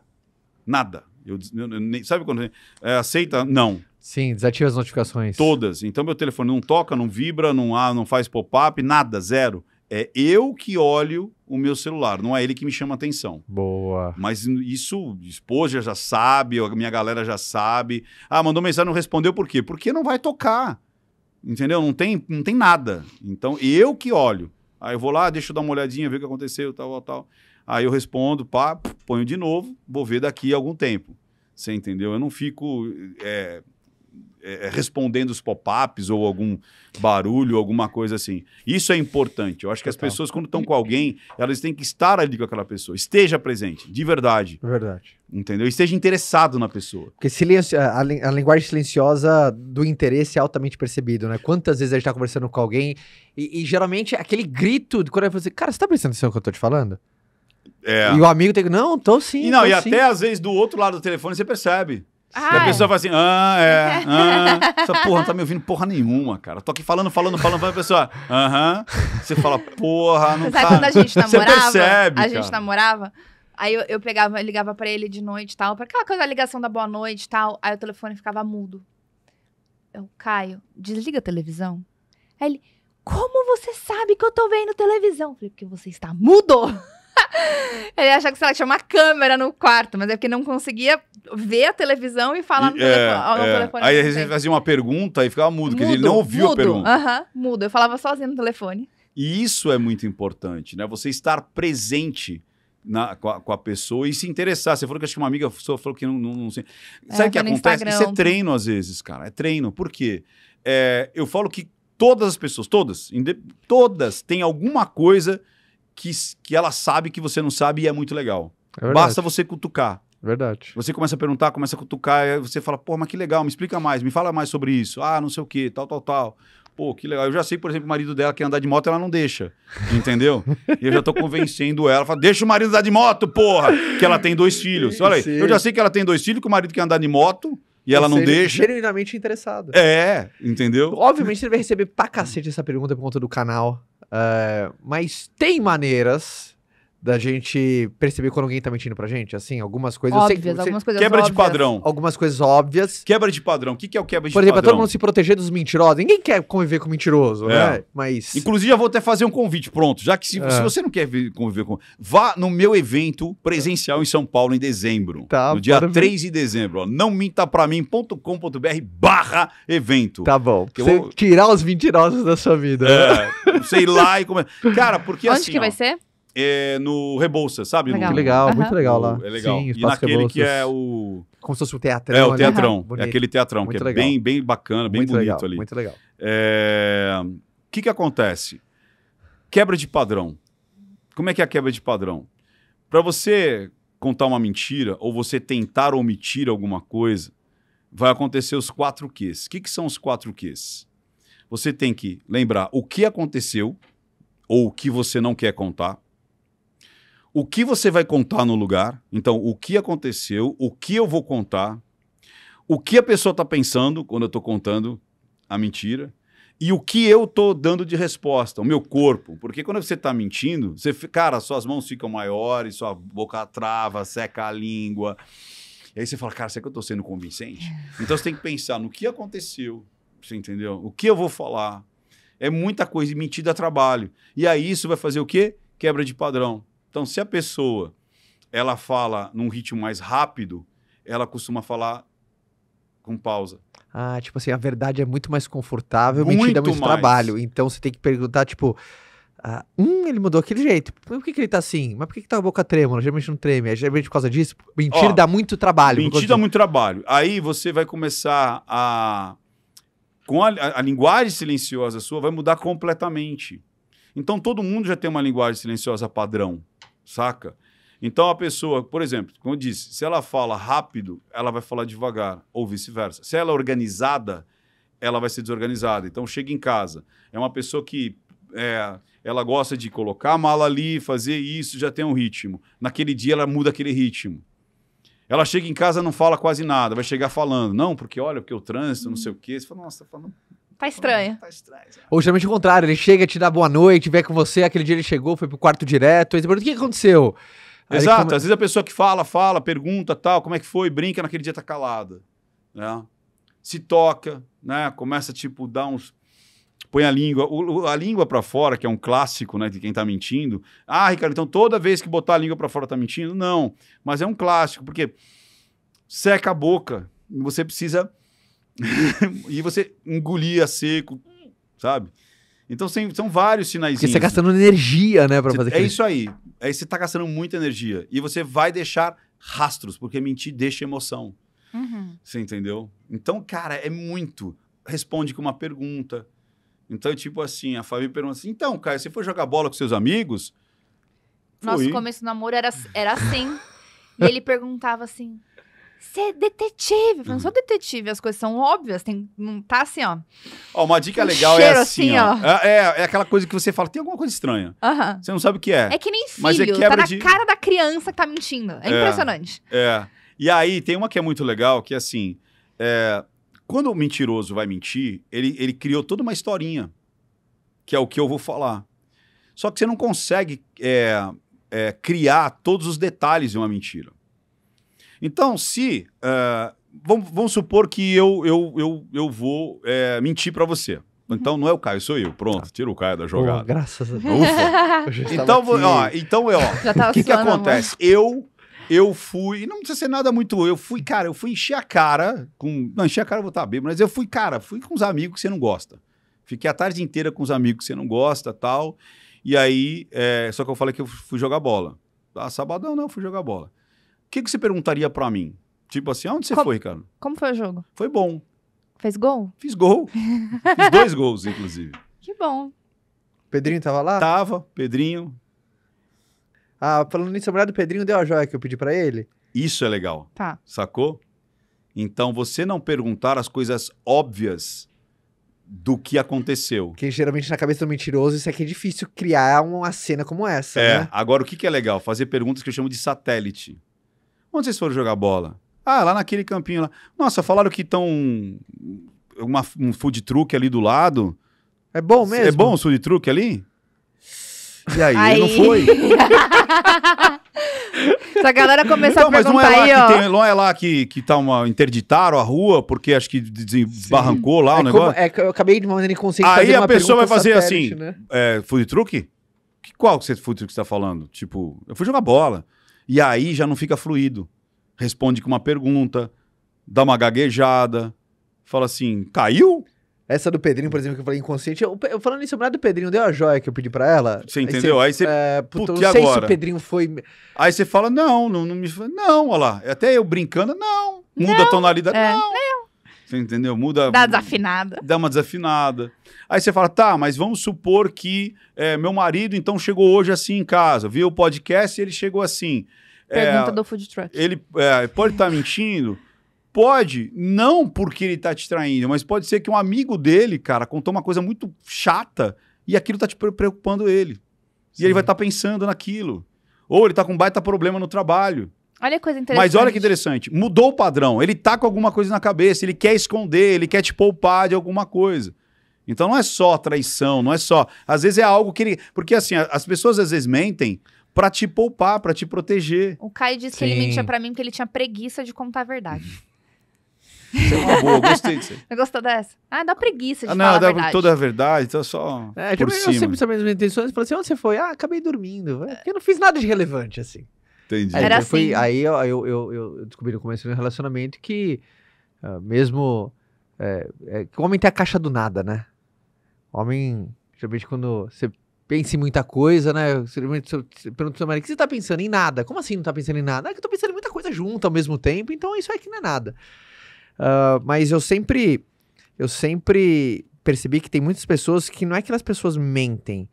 Nada. Eu, eu, eu sabe quando é, aceita? Não. Sim, desativa as notificações. Todas. Então meu telefone não toca, não vibra, não, há, não faz pop-up, nada, zero. É eu que olho o meu celular, não é ele que me chama atenção. Boa. Mas isso, esposa já sabe, a minha galera já sabe. Ah, mandou mensagem, não respondeu por quê? Porque não vai tocar. Entendeu? Não tem, não tem nada. Então eu que olho. Aí eu vou lá, deixa eu dar uma olhadinha, ver o que aconteceu, tal, tal, tal. Aí eu respondo, pá, ponho de novo, vou ver daqui a algum tempo. Você entendeu? Eu não fico é, é, é, respondendo os pop-ups ou algum barulho, alguma coisa assim. Isso é importante. Eu acho que as pessoas, quando estão com alguém, elas têm que estar ali com aquela pessoa. Esteja presente, de verdade. Verdade. Entendeu? Esteja interessado na pessoa. Porque silencio, a, a linguagem silenciosa do interesse é altamente percebido, né? Quantas vezes a gente tá conversando com alguém e, e geralmente é aquele grito de quando eu falo assim, cara, você tá prestando atenção no que eu tô te falando? É. E o amigo tem que, não, tô sim. E, não, tô, e sim. até às vezes do outro lado do telefone você percebe. Ah, e a pessoa é. fala assim, ah, é, ah. fala, porra, não tá me ouvindo porra nenhuma, cara. Tô aqui falando, falando, falando, falando, a pessoa, aham. Uh -huh. Você fala, porra, não Sabe tá... Sabe quando a gente namorava? Você percebe, A cara. gente namorava, aí eu, eu pegava, eu ligava pra ele de noite e tal, pra aquela coisa, a ligação da boa noite e tal, aí o telefone ficava mudo. Eu, Caio, desliga a televisão. Aí ele, como você sabe que eu tô vendo televisão? Eu falei, porque você está mudo. ele acha que, sei lá, tinha uma câmera no quarto, mas é porque não conseguia vê a televisão e fala no, telefone, no é, é. telefone. Aí a gente fazia uma pergunta e ficava mudo, mudo quer dizer, ele não ouviu mudo, a pergunta. Aham, uh -huh, mudo. Eu falava sozinho no telefone. E isso é muito importante, né? Você estar presente na, com, a, com, a, pessoa e se interessar. Você falou que acho que uma amiga sua falou que não, não, não sei. É, sabe o é, que acontece? Instagram. Isso é treino às vezes, cara. É treino. Por quê? É, eu falo que todas as pessoas, todas, todas têm alguma coisa que, que ela sabe que você não sabe e é muito legal. É Basta você cutucar. Verdade. Você começa a perguntar, começa a cutucar, aí você fala, pô, mas que legal, me explica mais, me fala mais sobre isso. Ah, não sei o quê, tal, tal, tal. Pô, que legal. Eu já sei, por exemplo, o marido dela quer andar de moto, ela não deixa. Entendeu? e eu já tô convencendo ela. Fala, deixa o marido andar de moto, porra! Que ela tem dois filhos. Olha aí, Sim. eu já sei que ela tem dois filhos, que o marido quer andar de moto. E ela não é deixa. Genuinamente interessado. É, entendeu? Obviamente você vai receber pra cacete essa pergunta por conta do canal. Uh, mas tem maneiras da gente perceber quando alguém tá mentindo pra gente, assim, algumas coisas... Óbvias, sei, algumas coisas Quebra óbvias. de padrão. Algumas coisas óbvias. Quebra de padrão. O que, que é o quebra de padrão? Por exemplo, pra é todo mundo se proteger dos mentirosos. Ninguém quer conviver com mentiroso, é. né? Mas... Inclusive, já vou até fazer um convite, pronto. Já que se, é. se você não quer conviver com... Vá no meu evento presencial em São Paulo em dezembro. Tá, no dia 3 de dezembro. Ó, não minta pra mim.com.br barra evento. Tá bom. Você eu... tirar os mentirosos da sua vida. É. Sei lá e como... Cara, porque Onde assim... Onde que ó, vai ser? é, no Rebouças, sabe? Legal. No... Que legal, uhum. muito legal lá. É legal. Sim, e naquele Rebouças. que é o. Como se fosse o teatrão. É, o teatrão. É aquele teatrão, é muito que legal. é bem, bem bacana, bem muito bonito legal, ali. Muito legal. O é... que, que acontece? Quebra de padrão. Como é que é a quebra de padrão? Para você contar uma mentira ou você tentar omitir alguma coisa, vai acontecer os quatro Qs. O que, que são os quatro Qs? Você tem que lembrar o que aconteceu ou o que você não quer contar o que você vai contar no lugar, então o que aconteceu, o que eu vou contar, o que a pessoa está pensando quando eu estou contando a mentira e o que eu estou dando de resposta, o meu corpo. Porque quando você está mentindo, você, cara, suas mãos ficam maiores, sua boca trava, seca a língua. E aí você fala, cara, será que eu estou sendo convincente? É. Então você tem que pensar no que aconteceu, você entendeu? O que eu vou falar? É muita coisa e mentira dá trabalho. E aí isso vai fazer o quê? Quebra de padrão. Então, se a pessoa ela fala num ritmo mais rápido, ela costuma falar com pausa. Ah, tipo assim, a verdade é muito mais confortável, muito mentira é muito mais. trabalho. Então você tem que perguntar, tipo, ah, hum, ele mudou aquele jeito. Por que, que ele tá assim? Mas por que, que tá a boca trêmula? Geralmente não treme. É geralmente por causa disso. Mentira Ó, dá muito trabalho. Mentira dá de... muito trabalho. Aí você vai começar a. Com a, a, a, linguagem silenciosa sua, vai mudar completamente. Então todo mundo já tem uma linguagem silenciosa padrão saca? Então a pessoa, por exemplo, como eu disse, se ela fala rápido, ela vai falar devagar, ou vice-versa. Se ela é organizada, ela vai ser desorganizada. Então chega em casa, é uma pessoa que é, ela gosta de colocar a mala ali, fazer isso, já tem um ritmo. Naquele dia ela muda aquele ritmo. Ela chega em casa não fala quase nada, vai chegar falando, não, porque olha, porque o trânsito, não sei o quê. Você fala, nossa, tá falando Tá estranho. Tá estranho. É. Ou geralmente o contrário, ele chega, te dá boa noite, vem com você, aquele dia ele chegou, foi pro quarto direto, aí você o que aconteceu? Aí Exato, come... às vezes a pessoa que fala, fala, pergunta, tal, como é que foi, brinca, naquele dia tá calada, né? Se toca, né? Começa, tipo, dar uns... Põe a língua, o, a língua para fora, que é um clássico, né, de quem tá mentindo. Ah, Ricardo, então toda vez que botar a língua para fora tá mentindo? Não, mas é um clássico, porque seca a boca, você precisa e você engolia seco, sabe? Então são vários sinais. Porque você está gastando energia, né, para fazer É aquele... isso aí. Aí é, você tá gastando muita energia. E você vai deixar rastros, porque mentir deixa emoção. Uhum. Você entendeu? Então, cara, é muito. Responde com uma pergunta. Então, é tipo assim, a Fabi pergunta assim: então, cara, você foi jogar bola com seus amigos? Nosso Foi. começo do namoro era, era assim. e ele perguntava assim: ser é detetive. Eu não sou uhum. detetive, as coisas são óbvias. Tem, não tá assim, ó. Ó, uma dica um legal é assim, assim ó. ó. É, é, é aquela coisa que você fala, tem alguma coisa estranha. Você não sabe o que é. É que nem filho. Mas é quebra tá na de... cara da criança que tá mentindo. É, é impressionante. É. E aí, tem uma que é muito legal, que é assim... É, quando o mentiroso vai mentir, ele, ele criou toda uma historinha, que é o que eu vou falar. Só que você não consegue é, é, criar todos os detalhes de uma mentira. Então, se. Uh, ah, vamos, vamos, supor que eu, eu, eu, eu vou é, mentir para você. Então não é o Caio, sou eu. Pronto, tira o Caio da jogada. Oh, graças a Deus. Ufa. Então, vou, ó, então eu, é, ó, o que, que acontece? Eu eu fui, não precisa ser nada muito, eu fui, cara, eu fui encher a cara com, não, encher a cara eu vou estar tá bêbado, mas eu fui, cara, fui com os amigos que você não gosta. Fiquei a tarde inteira com os amigos que você não gosta, tal. E aí, é, só que eu falei que eu fui jogar bola. Ah, sabadão não, fui jogar bola que, que você perguntaria para mim? Tipo assim, onde você como, foi, Ricardo? Como foi o jogo? Foi bom. Fez gol? Fiz gol. Fiz dois gols, inclusive. Que bom. Pedrinho tava lá? Tava, Pedrinho. Ah, falando nisso, a mulher do Pedrinho deu a joia que eu pedi para ele? Isso é legal. Tá. Sacou? Então, você não perguntar as coisas óbvias do que aconteceu. Que geralmente na cabeça do mentiroso isso aqui é, é difícil criar uma cena como essa. É. Né? Agora o que, que é legal? Fazer perguntas que eu chamo de satélite. Onde vocês foram jogar bola? Ah, lá naquele campinho lá. Nossa, falaram que estão um um food truck ali do lado. É bom é mesmo? É bom o food truck ali? E aí, aí. não foi. Essa a galera começou então, a perguntar mas não é lá que tem, não é lá que, que tá uma, interditaram a rua, porque acho que desbarrancou lá é o negócio. é, eu acabei de maneira inconsciente Aí a pessoa vai fazer satélite, assim, né? é, food truck? qual que você, food truck que você tá falando? Tipo, eu fui jogar bola. E aí já não fica fluido. Responde com uma pergunta, dá uma gaguejada, fala assim: caiu? Essa do Pedrinho, por exemplo, que eu falei inconsciente. Eu, eu falando isso, a mulher do Pedrinho deu a joia que eu pedi pra ela. Você entendeu? Aí você. É, porque puta, eu não sei agora? se o Pedrinho foi. Aí você fala: não, não, não me. Não, olha lá. Até eu brincando, não. Muda não, a tonalidade, é. não. Você entendeu? Muda. Dá desafinada. Dá uma desafinada. Aí você fala, tá, mas vamos supor que é, meu marido então chegou hoje assim em casa, viu o podcast e ele chegou assim. Pergunta é, do food truck. Ele é, pode estar tá mentindo? Pode, não porque ele está te traindo, mas pode ser que um amigo dele, cara, contou uma coisa muito chata e aquilo está te preocupando ele. Sim. E ele vai estar tá pensando naquilo. Ou ele está com um baita problema no trabalho. Olha coisa interessante. Mas olha que interessante. Mudou o padrão. Ele tá com alguma coisa na cabeça, ele quer esconder, ele quer te poupar de alguma coisa. Então não é só traição, não é só. Às vezes é algo que ele. Porque assim, as pessoas às vezes mentem para te poupar, para te proteger. O Caio disse Sim. que ele mentia para mim porque ele tinha preguiça de contar a verdade. Isso uhum. é uma boa, gostei disso. gostou dessa? Ah, dá preguiça de ah, não, falar dá a verdade. toda a verdade, então é só É, tipo, por eu cima. sempre as minhas intenções, falei assim, onde você foi? Ah, acabei dormindo. É, porque eu não fiz nada de relevante, assim. Entendi. Era assim. Foi, aí eu, eu, eu, descobri no começo do relacionamento que uh, mesmo. É, é, que o homem tem a caixa do nada, né? O homem, geralmente, quando você pensa em muita coisa, né? Você pergunta pro seu marido, o que você tá pensando? Em nada. Como assim não tá pensando em nada? É que eu tô pensando em muita coisa junto ao mesmo tempo, então isso aqui não é nada. Uh, mas eu sempre. Eu sempre percebi que tem muitas pessoas que não é que as pessoas mentem,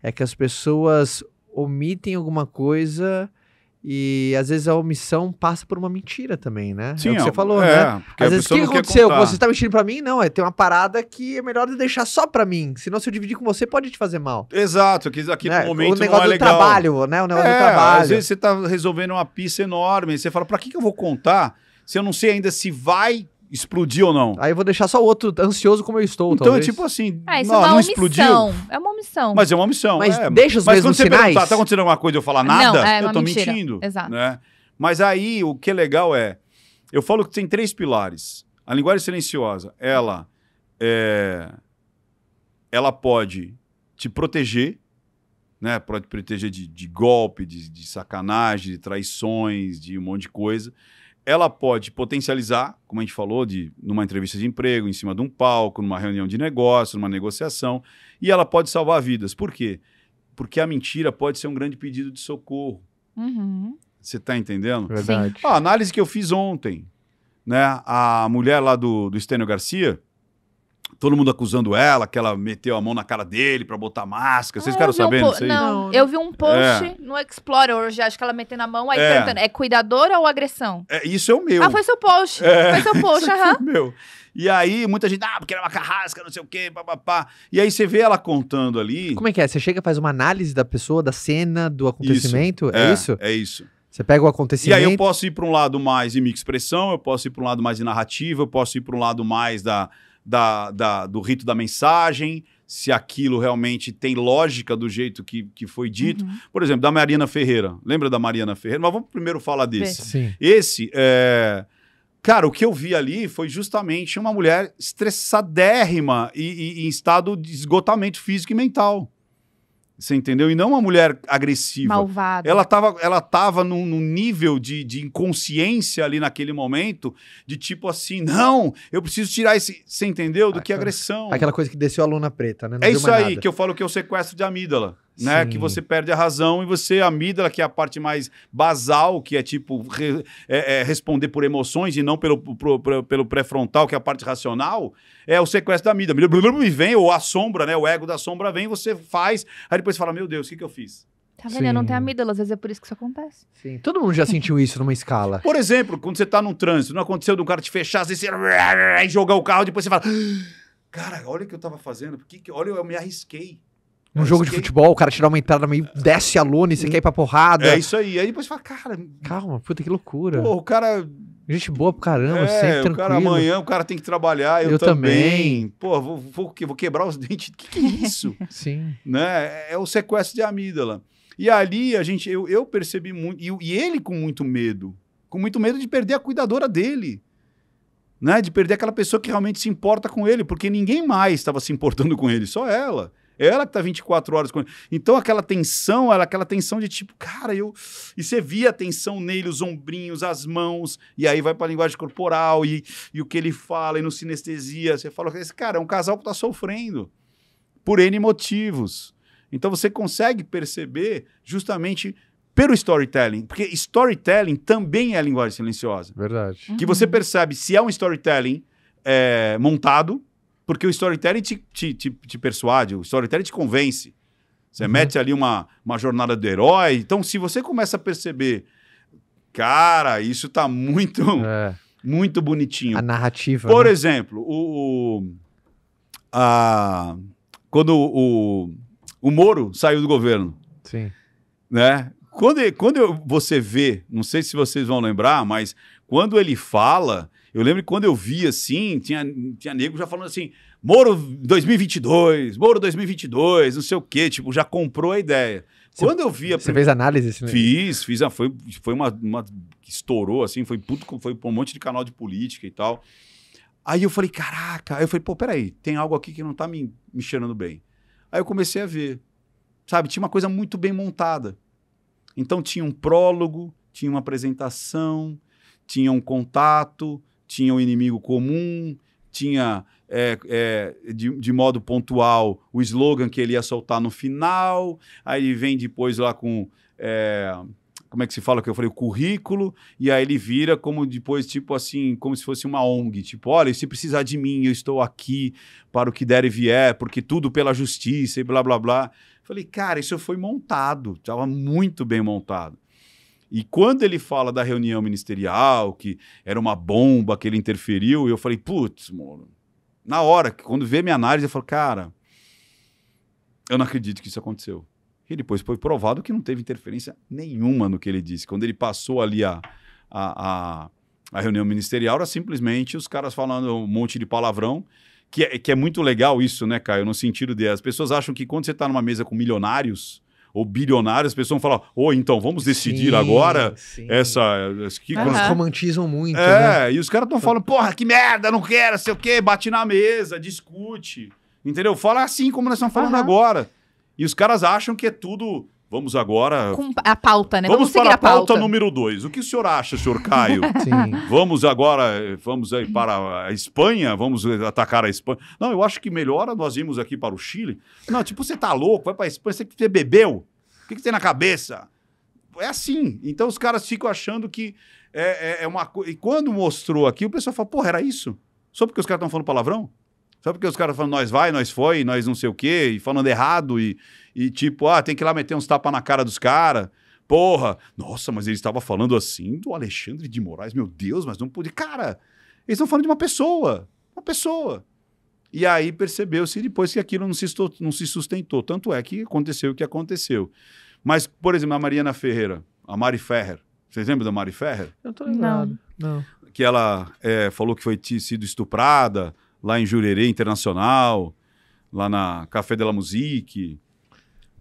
é que as pessoas omitem alguma coisa e às vezes a omissão passa por uma mentira também, né? Sim, é o que você é, falou, é, né? Às vezes o que aconteceu? Você está mentindo para mim? Não, é tem uma parada que é melhor deixar só para mim. Senão, se eu dividir com você, pode te fazer mal. Exato, que aqui né? no momento. O é negócio é do legal. trabalho, né? O negócio é, do trabalho. Às vezes você tá resolvendo uma pista enorme, e você fala, para que, que eu vou contar? Se eu não sei ainda se vai explodir ou não. Aí eu vou deixar só o outro ansioso como eu estou, Então, talvez. é tipo assim, É, isso não, é uma não omissão. explodiu. É uma omissão. Mas é uma omissão. Mas é. deixa os Mas quando você perguntar, tá acontecendo alguma coisa e eu falar nada, é eu uma tô mentira. mentindo. Exato. né? Mas aí, o que é legal é, eu falo que tem três pilares. A linguagem silenciosa, ela é, ela pode te proteger, né? Pode te proteger de, de golpe, de, de sacanagem, de traições, de um monte de coisa ela pode potencializar, como a gente falou, de numa entrevista de emprego, em cima de um palco, numa reunião de negócio, numa negociação, e ela pode salvar vidas. Por quê? Porque a mentira pode ser um grande pedido de socorro. Uhum. Você está entendendo? Verdade. A análise que eu fiz ontem, né? A mulher lá do, do Estênio Garcia, todo mundo acusando ela, que ela meteu a mão na cara dele pra botar máscara. Vocês ah, saber um po... isso aí? Não, eu vi um é. post é. no Explorer hoje, acho que ela metendo a mão aí é. É cuidadora ou agressão? É, isso é o meu. Ah, foi seu post. É. Foi seu post, é aham. Uhum. meu. E aí, muita gente, ah, porque era é uma carrasca, não sei o quê, papapá. E aí você vê ela contando ali. Como é que é? Você chega faz uma análise da pessoa, da cena, do acontecimento? Isso. É, é isso? É isso. Você pega o acontecimento. E aí eu posso ir para um lado mais de minha expressão, eu posso ir para um lado mais de narrativa, eu posso ir para um lado mais da, da, da, do rito da mensagem, se aquilo realmente tem lógica do jeito que, que foi dito. Uhum. Por exemplo, da Mariana Ferreira. Lembra da Mariana Ferreira? Mas vamos primeiro falar desse. Sim. Esse, é... cara, o que eu vi ali foi justamente uma mulher estressadérrima e, e, e em estado de esgotamento físico e mental. Você entendeu? E não uma mulher agressiva. Malvada. Ela estava, ela tava num, num nível de, de, inconsciência ali naquele momento, de tipo assim, não, eu preciso tirar esse. Você entendeu? Do aquela, ah, que então, agressão. Aquela coisa que desceu a luna preta, né? Não é isso aí, nada. que eu falo que é o sequestro de amígdala né? Sim. Que você perde a razão e você, a amígdala, que é a parte mais basal, que é tipo re, é, é responder por emoções e não pelo, pro, pro, pelo pré-frontal, que é a parte racional, é o sequestro da amígdala. E vem, ou a sombra, né? O ego da sombra vem, você faz, aí depois você fala: Meu Deus, o que, que eu fiz? Tá vendo? Eu não tenho amígdala, às vezes é por isso que isso acontece. Sim. Todo mundo já sentiu isso numa escala. Por exemplo, quando você tá num trânsito, não aconteceu de um cara te fechar, às jogar o carro, depois você fala. Ah, cara, olha o que eu tava fazendo, que olha, eu me arrisquei. Num é jogo de é futebol, o cara tira uma entrada meio, desce a lona e você hum. quer ir pra porrada. É isso aí. Aí depois fala, cara. Calma, puta que loucura. Pô, o cara. Gente boa pra caramba, é, sempre tranquilo. O cara amanhã, o cara tem que trabalhar, eu, eu também. também. Pô, vou, vou, vou, quebrar os dentes. O que, que, é isso? Sim. Né? É, é o sequestro de amígdala. E ali a gente, eu, eu percebi muito. E, e ele com muito medo. Com muito medo de perder a cuidadora dele. Né? De perder aquela pessoa que realmente se importa com ele, porque ninguém mais estava se importando com ele, só ela. Ela que tá 24 horas com ele. Então aquela tensão, ela, aquela tensão de tipo, cara, eu. E você via a tensão nele, os ombrinhos, as mãos, e aí vai pra linguagem corporal e, e o que ele fala, e no sinestesia. Você fala, esse cara é um casal que tá sofrendo por N motivos. Então você consegue perceber justamente pelo storytelling, porque storytelling também é a linguagem silenciosa. Verdade. Que você uhum. percebe se é um storytelling é, montado, porque o storytelling te, te, te, te persuade, o storytelling te convence. Você uhum. mete ali uma, uma jornada do herói. Então, se você começa a perceber, cara, isso tá muito, é. muito bonitinho. A narrativa. Por né? exemplo, o, o a, quando o, o Moro saiu do governo. Sim. Né? Quando, quando você vê, não sei se vocês vão lembrar, mas quando ele fala, eu lembro que quando eu vi assim, tinha, tinha nego já falando assim: Moro 2022, Moro 2022, não sei o quê, tipo, já comprou a ideia. Você, quando eu vi Você fez análise assim, né? Fiz, fiz. Ah, foi, foi uma, uma. Estourou, assim, foi, puto, foi pra um monte de canal de política e tal. Aí eu falei, caraca. Aí eu falei, pô, peraí, tem algo aqui que não tá me, me cheirando bem. Aí eu comecei a ver. Sabe, tinha uma coisa muito bem montada. Então tinha um prólogo, tinha uma apresentação, tinha um contato, tinha o um inimigo comum, tinha é, é, de, de, modo pontual o slogan que ele ia soltar no final, aí ele vem depois lá com. É, como é que se fala que eu falei? O currículo, e aí ele vira como depois, tipo assim, como se fosse uma ONG. Tipo, olha, se precisar de mim, eu estou aqui para o que der e vier, porque tudo pela justiça e blá blá blá. Falei, cara, isso foi montado, estava muito bem montado. E quando ele fala da reunião ministerial, que era uma bomba, que ele interferiu, eu falei, putz, mano. Na hora, quando vê minha análise, eu falo, cara, eu não acredito que isso aconteceu. E depois foi provado que não teve interferência nenhuma no que ele disse. Quando ele passou ali a, a, a, a reunião ministerial, era simplesmente os caras falando um monte de palavrão. Que é, que é muito legal isso, né, Caio? No sentido de as pessoas acham que quando você está numa mesa com milionários, ou bilionário, as pessoas falam, ô, oh, então vamos decidir sim, agora sim. essa... essa que, Eles romantizam muito, É, né? e os caras estão então falando, porra, que merda, não quero, sei o quê, bate na mesa, discute, entendeu? Fala assim como nós estamos falando uhum. agora. E os caras acham que é tudo Vamos agora. Com a pauta, né? Vamos, vamos para a pauta, pauta. número dois O que o senhor acha, senhor Caio? Sim. Vamos agora, vamos aí para a Espanha, vamos atacar a Espanha. Não, eu acho que melhora nós irmos aqui para o Chile. Não, tipo, você tá louco, vai para a Espanha, você, você bebeu? O que, que tem na cabeça? É assim. Então os caras ficam achando que é, é, é uma coisa. E quando mostrou aqui, o pessoal fala, porra, era isso? Só porque os caras estão falando palavrão? Só porque os caras falam, nós vai, nós foi, nós não sei o quê, e falando errado, e, e tipo, ah, tem que ir lá meter uns tapas na cara dos caras. Porra, nossa, mas ele estava falando assim do Alexandre de Moraes, meu Deus, mas não pude. Cara, eles estão falando de uma pessoa, uma pessoa. E aí percebeu-se depois que aquilo não se, não se sustentou. Tanto é que aconteceu o que aconteceu. Mas, por exemplo, a Mariana Ferreira, a Mari Ferrer. Vocês lembram da Mari Ferrer? Eu tô lembrado. Não. não. Que ela é, falou que foi sido estuprada lá em Jurerê Internacional, lá na Café de la Musique,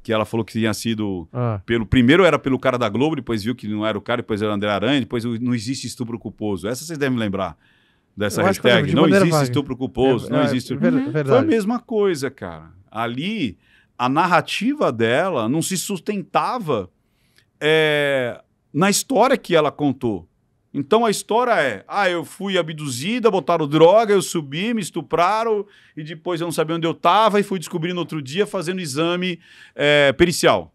que ela falou que tinha sido ah. pelo primeiro era pelo cara da Globo, depois viu que não era o cara, depois era o André Aranha, depois não existe estupro culposo. Essa vocês devem lembrar dessa hashtag. não existe estupro culposo, é, não é, existe. É uhum. Foi a mesma coisa, cara. Ali a narrativa dela não se sustentava é, na história que ela contou. Então a história é: ah, eu fui abduzida, botaram droga, eu subi, me estupraram e depois eu não sabia onde eu estava e fui descobrindo outro dia fazendo exame é, pericial.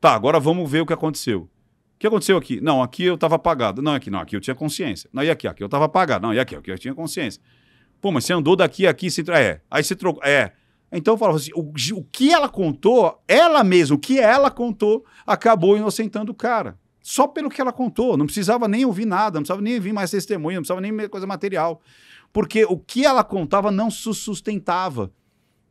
Tá, agora vamos ver o que aconteceu. O que aconteceu aqui? Não, aqui eu estava apagado. Não, aqui não, aqui eu tinha consciência. Não, e aqui? Aqui eu estava apagado. Não, e aqui? Aqui eu tinha consciência. Pô, mas você andou daqui a aqui, você... é. Aí você trocou. É. Então eu falava assim: o, o que ela contou, ela mesma, o que ela contou, acabou inocentando o cara só pelo que ela contou. Não precisava nem ouvir nada, não precisava nem ouvir mais testemunho, não precisava nem coisa material. Porque o que ela contava não se sustentava.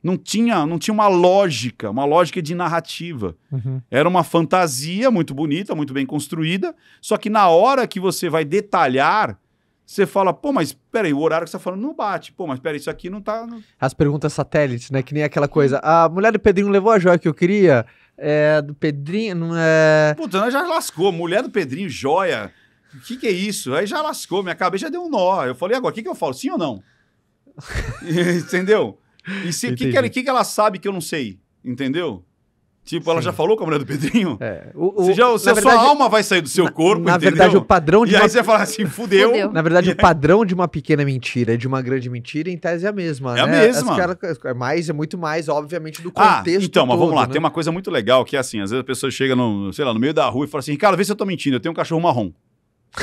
Não tinha, não tinha uma lógica, uma lógica de narrativa. Uhum. Era uma fantasia muito bonita, muito bem construída, só que na hora que você vai detalhar, você fala, pô, mas peraí, o horário que você tá falando não bate. Pô, mas peraí, isso aqui não tá. Não... As perguntas satélites, né? Que nem aquela uhum. coisa. A mulher do Pedrinho levou a joia que eu queria é, do Pedrinho. É... Puta, já lascou. Mulher do Pedrinho, joia. O que, que é isso? Aí já lascou, minha cabeça já deu um nó. Eu falei, agora, o que, que eu falo? Sim ou não? Entendeu? E se, o que, que, que, ela sabe que eu não sei? Entendeu? Tipo, ela Sim. já falou com a mulher do Pedrinho? É. O, o, você já, se a verdade, sua alma vai sair do seu corpo, na, entendeu? verdade, o padrão de. E uma... aí você fala assim, fudeu. fudeu. Na verdade, e o padrão de uma pequena mentira e de uma grande mentira, em tese, é a mesma. É né? a mesma. Cara, é mais, é muito mais, obviamente, do ah, contexto. Ah, então, mas vamos lá, né? tem uma coisa muito legal que é assim: às vezes a pessoa chega no, sei lá, no meio da rua e fala assim, cara, vê se eu tô mentindo, eu tenho um cachorro marrom.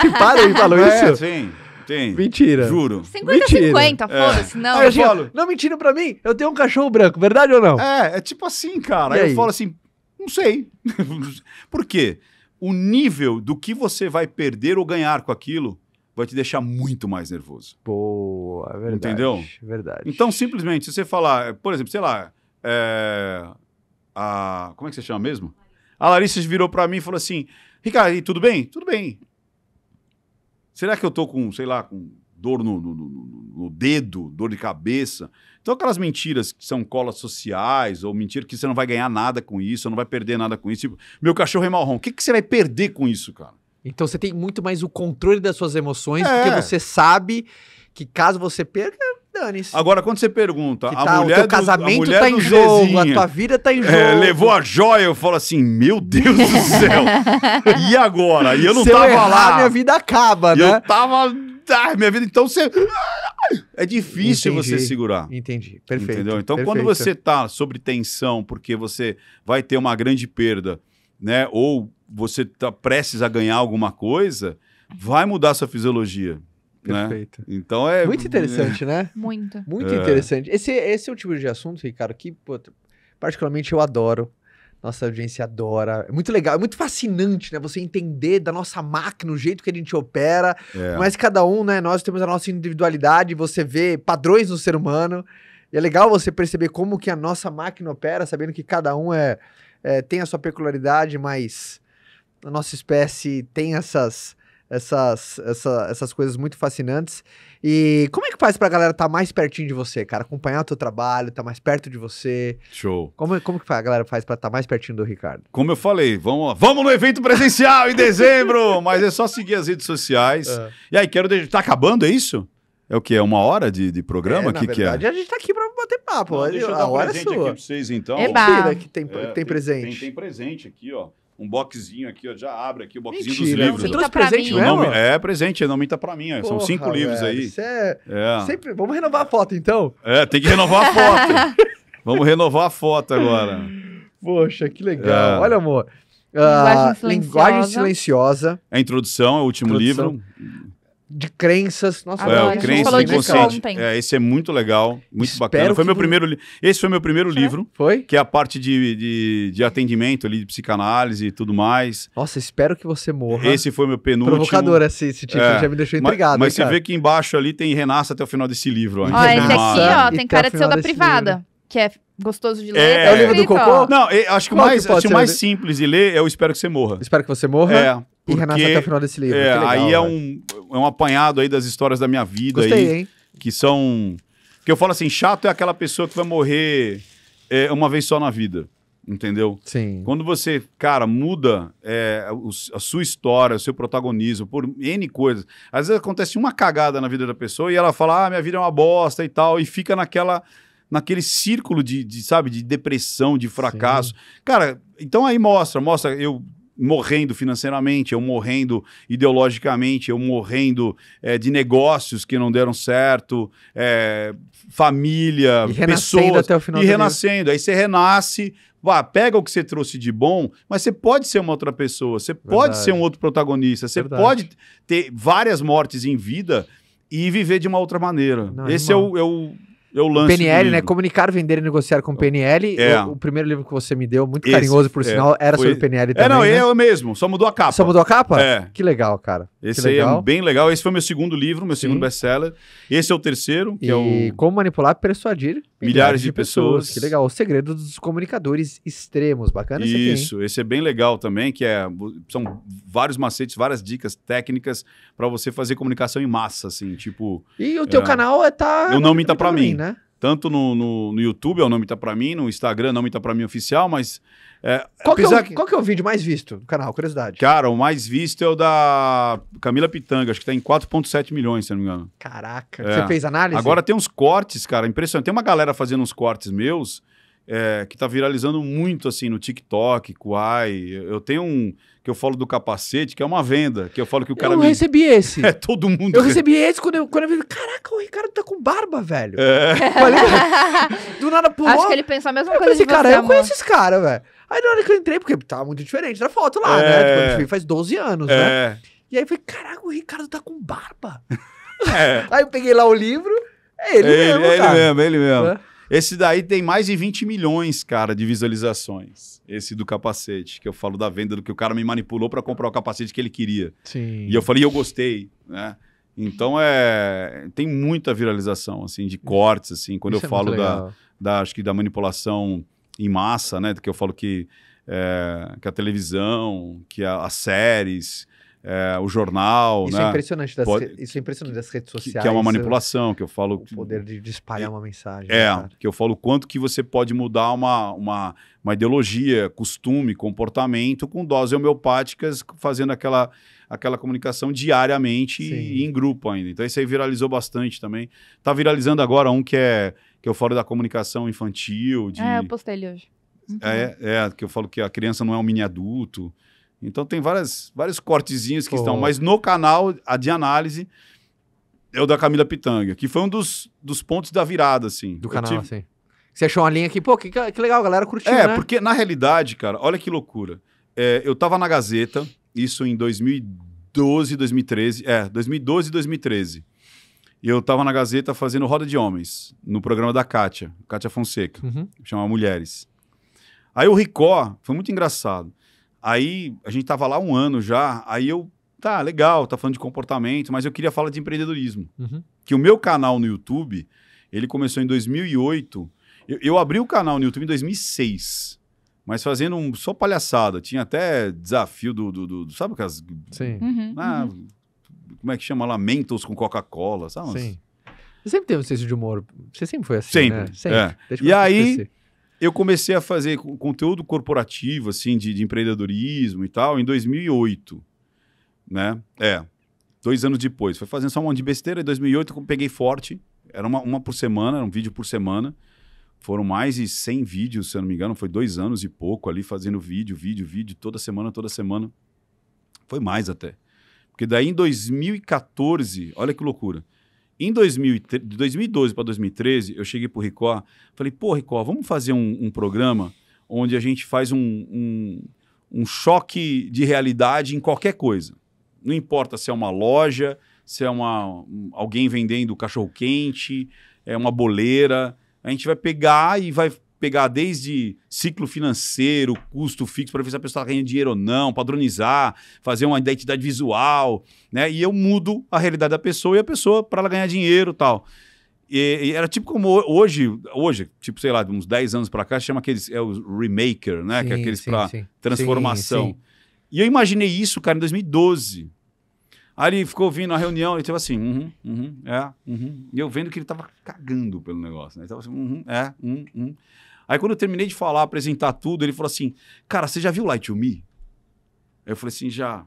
que para falou é, isso? Sim. Tem. Mentira. Juro. 50-50, foda-se. É. Não, eu, falo. Não, mentira pra mim. Eu tenho um cachorro branco, verdade ou não? É, é tipo assim, cara. Aí aí? eu falo assim, não sei. Por quê? O nível do que você vai perder ou ganhar com aquilo vai te deixar muito mais nervoso. Boa, é verdade. Entendeu? Verdade. Então, simplesmente, se você falar, por exemplo, sei lá, é, a, como é que você chama mesmo? A Larissa virou para mim e falou assim, Ricardo, tudo bem? Tudo bem. Será que eu tô com, sei lá, com dor no, no, no, no dedo, dor de cabeça? Então, aquelas mentiras que são colas sociais, ou mentira que você não vai ganhar nada com isso, ou não vai perder nada com isso. Tipo, meu cachorro é marrom. O que, que você vai perder com isso, cara? Então, você tem muito mais o controle das suas emoções, é. porque você sabe que caso você perca, Dane-se. Agora, quando você pergunta, tá, a mulher. O teu casamento do, a mulher tá em jogo, a tua vida tá em é, jogo. É, levou a joia, eu falo assim: meu Deus do céu! e agora? E eu não Se tava eu errar, lá. Minha vida acaba, né? Eu tava. Ah, minha vida, então você. É difícil Entendi. você segurar. Entendi. Perfeito. Entendeu? Então, Perfeito. quando você tá sobre tensão, porque você vai ter uma grande perda, né? Ou você tá prestes a ganhar alguma coisa, vai mudar sua fisiologia. Né? Perfeito. Né? Então é. Muito interessante, né? Muito. Muito é. interessante. Esse, esse é o tipo de assunto, Ricardo, que, pô, particularmente, eu adoro. Nossa audiência adora. É muito legal, é muito fascinante, né? Você entender da nossa máquina, o jeito que a gente opera. É. Mas cada um, né? Nós temos a nossa individualidade, você vê padrões no ser humano. E é legal você perceber como que a nossa máquina opera, sabendo que cada um é, é tem a sua peculiaridade, mas a nossa espécie tem essas essas, essa, essas coisas muito fascinantes. E como é que faz pra galera estar tá mais pertinho de você, cara? Acompanhar o teu trabalho, estar tá mais perto de você. Show. Como, como que a galera faz pra estar tá mais pertinho do Ricardo? Como eu falei, vamos, vamos no evento presencial em dezembro! Mas é só seguir as redes sociais. É. E aí, quero deixar. Tá acabando, é isso? É o que? É uma hora de, de programa? É, que na verdade, que é? a gente tá aqui pra bater papo. Não, deixa eu a um hora é presente é sua. aqui pra vocês, então. É, que tem, é, tem, tem presente. Tem, tem presente aqui, ó um boxinho aqui, ó. Já abre aqui o boxinho Mentira, dos livros. Você trouxe presente mim. mesmo? é, presente, não está pra mim. Porra, São cinco velho, livros aí. É... é... Sempre... Vamos renovar a foto, então? É, tem que renovar a foto. Vamos renovar a foto agora. Poxa, que legal. É. Olha, amor. Uh, linguagem, silenciosa. linguagem Silenciosa. É a introdução é o último introdução. livro de crenças. Nossa, é, o falou Inconsciente. É, esse é muito legal, muito Espero bacana. Foi meu primeiro li... Esse foi meu primeiro é. livro. Foi? Que é a parte de, de, de, atendimento ali, de psicanálise e tudo mais. Nossa, espero que você morra. Esse foi meu penúltimo. Provocador esse, esse tipo. é. já me deixou intrigado. Mas, mas você vê que embaixo ali tem renasce até o final desse livro. Ó, esse aqui, ó, tem cara de ser da privada. Livro. Que é gostoso de é. ler. É, é o livro do Cocô? Não, acho que o mais, mais simples de ler é o Espero Que Você Morra. Espero Que Você Morra? É. Porque, e Renato até o final desse livro. É, legal, aí é né? um, é um apanhado aí das histórias da minha vida. Gostei, aí, hein? Que são. Que eu falo assim, chato é aquela pessoa que vai morrer é, uma vez só na vida. Entendeu? Sim. Quando você, cara, muda é, a sua história, o seu protagonismo por N coisas. Às vezes acontece uma cagada na vida da pessoa e ela fala, ah, minha vida é uma bosta e tal, e fica naquela naquele círculo de, de, sabe, de depressão, de fracasso. Sim. Cara, então aí mostra, mostra eu morrendo financeiramente, eu morrendo ideologicamente, eu morrendo é, de negócios que não deram certo, é, família, e pessoas. Até o final e renascendo. Livro. Aí você renasce, vá, pega o que você trouxe de bom, mas você pode ser uma outra pessoa, você Verdade. pode ser um outro protagonista, você Verdade. pode ter várias mortes em vida e viver de uma outra maneira. Não, Esse é o, é o é o lance. PNL, né? Comunicar, vender e negociar com PNL. É. O, o, primeiro livro que você me deu, muito Esse, carinhoso, por é, sinal, era foi... sobre PNL também. É, não, né? eu mesmo, só mudou a capa. Só mudou a capa? É. Que legal, cara. Esse que aí é legal. é bem legal. Esse foi meu segundo livro, meu segundo best-seller. Esse é o terceiro, que é e é o. Como manipular, persuadir milhares, milhares de, de pessoas. pessoas. Que legal. O segredo dos comunicadores extremos. Bacana esse Isso, esse é bem legal também, que é. São vários macetes, várias dicas técnicas para você fazer comunicação em massa, assim, tipo. E o teu é, canal é tá. Eu não minta tá para mim tanto no, no, no YouTube, é o Nome Tá para Mim, no Instagram, o Nome Tá para Mim Oficial, mas... É, qual, que é o, que... qual que é o vídeo mais visto do canal? Curiosidade. Cara, o mais visto é o da Camila Pitanga, acho que tá em 4,7 milhões, se não me engano. Caraca, é. você fez análise? Agora tem uns cortes, cara, impressionante. Tem uma galera fazendo uns cortes meus é, que está viralizando muito assim no TikTok, Kuai. Eu tenho um que eu falo do capacete, que é uma venda, que eu falo que o cara. Eu me... recebi esse. É, todo mundo. Eu recebi esse quando eu, quando eu vi. Caraca, o Ricardo tá com barba, velho. É. do nada pulou. Acho que ele pensa a mesma eu coisa. Pensei, cara, você, eu amor. conheço esse cara, velho. Aí na hora que eu entrei, porque tava muito diferente da foto lá, né? é. né? Tipo, a gente faz 12 anos, né? é. né? E aí eu falei, caraca, o Ricardo tá com barba. É. aí eu peguei lá o livro. É ele, é ele mesmo. É ele mesmo, é ele mesmo. Né? Esse daí tem mais de 20 milhões, cara, de visualizações. Esse do capacete, que eu falo da venda, do que o cara me manipulou para comprar o capacete que ele queria. Sim. E eu falei, eu gostei, né? Então é tem muita viralização assim de cortes assim quando Isso eu é falo da, da acho que da manipulação em massa né que eu falo que é, que a televisão que a, as séries é, o jornal. Isso é né? é impressionante das, Pode, isso é impressionante das redes sociais. Que, que é uma manipulação, que eu falo. O poder de, espalhar é uma mensagem. É, cara. que eu falo quanto que você pode mudar uma, uma, uma ideologia, costume, comportamento com doses homeopáticas, fazendo aquela, aquela comunicação diariamente e, em grupo ainda. Então isso aí viralizou bastante também. Tá viralizando agora um que é que eu falo da comunicação infantil. De, é, eu postei ele hoje. É, uhum. É, é, que eu falo que a criança não é um mini adulto. Então tem várias, vários cortezinhos que estão, mas no canal a de análise é o da Camila Pitanga, que foi um dos, dos pontos da virada, assim. Do canal, tive... assim. Você achou uma linha aqui, pô, que, que legal, a galera curtiu, É, né? porque na realidade, cara, olha que loucura. É, eu tava na Gazeta, isso em 2012, 2013. É, 2012 e 2013. E eu tava na Gazeta fazendo Roda de Homens, no programa da Kátia, Kátia Fonseca, uhum. chama Mulheres. Aí o Ricó, foi muito engraçado. Aí a gente tava lá um ano já, aí eu, tá, legal, tá falando de comportamento, mas eu queria falar de empreendedorismo. Uhum. Que o meu canal no YouTube, ele começou em 2008. Eu, eu abri o canal no YouTube em 2006 mas fazendo um, só palhaçada. Tinha até desafio do. do, do, do sabe aquelas. Sim. Uhum, ah, uhum. Como é que chama lá? Mentos com Coca-Cola, sabe? Sim. Você sempre teve um senso de humor. Você sempre foi assim. Sempre. Né? sempre. É. E acontecer. aí, eu comecei a fazer conteúdo corporativo, assim, de, de empreendedorismo e tal, em 2008, né? É, dois anos depois. Foi fazendo só um monte de besteira. Em 2008 eu peguei forte. Era uma, uma por semana, era um vídeo por semana. Foram mais de 100 vídeos, se eu não me engano. Foi dois anos e pouco ali fazendo vídeo, vídeo, vídeo, toda semana, toda semana. Foi mais até. Porque daí em 2014, olha que loucura. Em 2000, de 2012 para 2013, eu cheguei para o Ricó, falei, pô, Ricó, vamos fazer um, um programa onde a gente faz um, um, um, choque de realidade em qualquer coisa. Não importa se é uma loja, se é uma, alguém vendendo cachorro-quente, é uma boleira. A gente vai pegar e vai pegar desde ciclo financeiro, custo fixo, para ver se a pessoa tá ganha dinheiro ou não, padronizar, fazer uma identidade visual, né? E eu mudo a realidade da pessoa e a pessoa para ela ganhar dinheiro tal. E, e, era tipo como hoje, hoje, tipo, sei lá, uns 10 anos para cá, chama aqueles, é o remaker, né? Sim, que é aqueles para transformação. Sim, sim. E eu imaginei isso, cara, em 2012. Aí ele ficou vindo a reunião, ele tava assim, uhum, uhum, é, uhum. E eu vendo que ele tava cagando pelo negócio, né? Ele tava assim, uhum, é, uhum, uhum. Aí quando eu terminei de falar, apresentar tudo, ele falou assim: Cara, você já viu Light to Me? Aí eu falei assim: Já.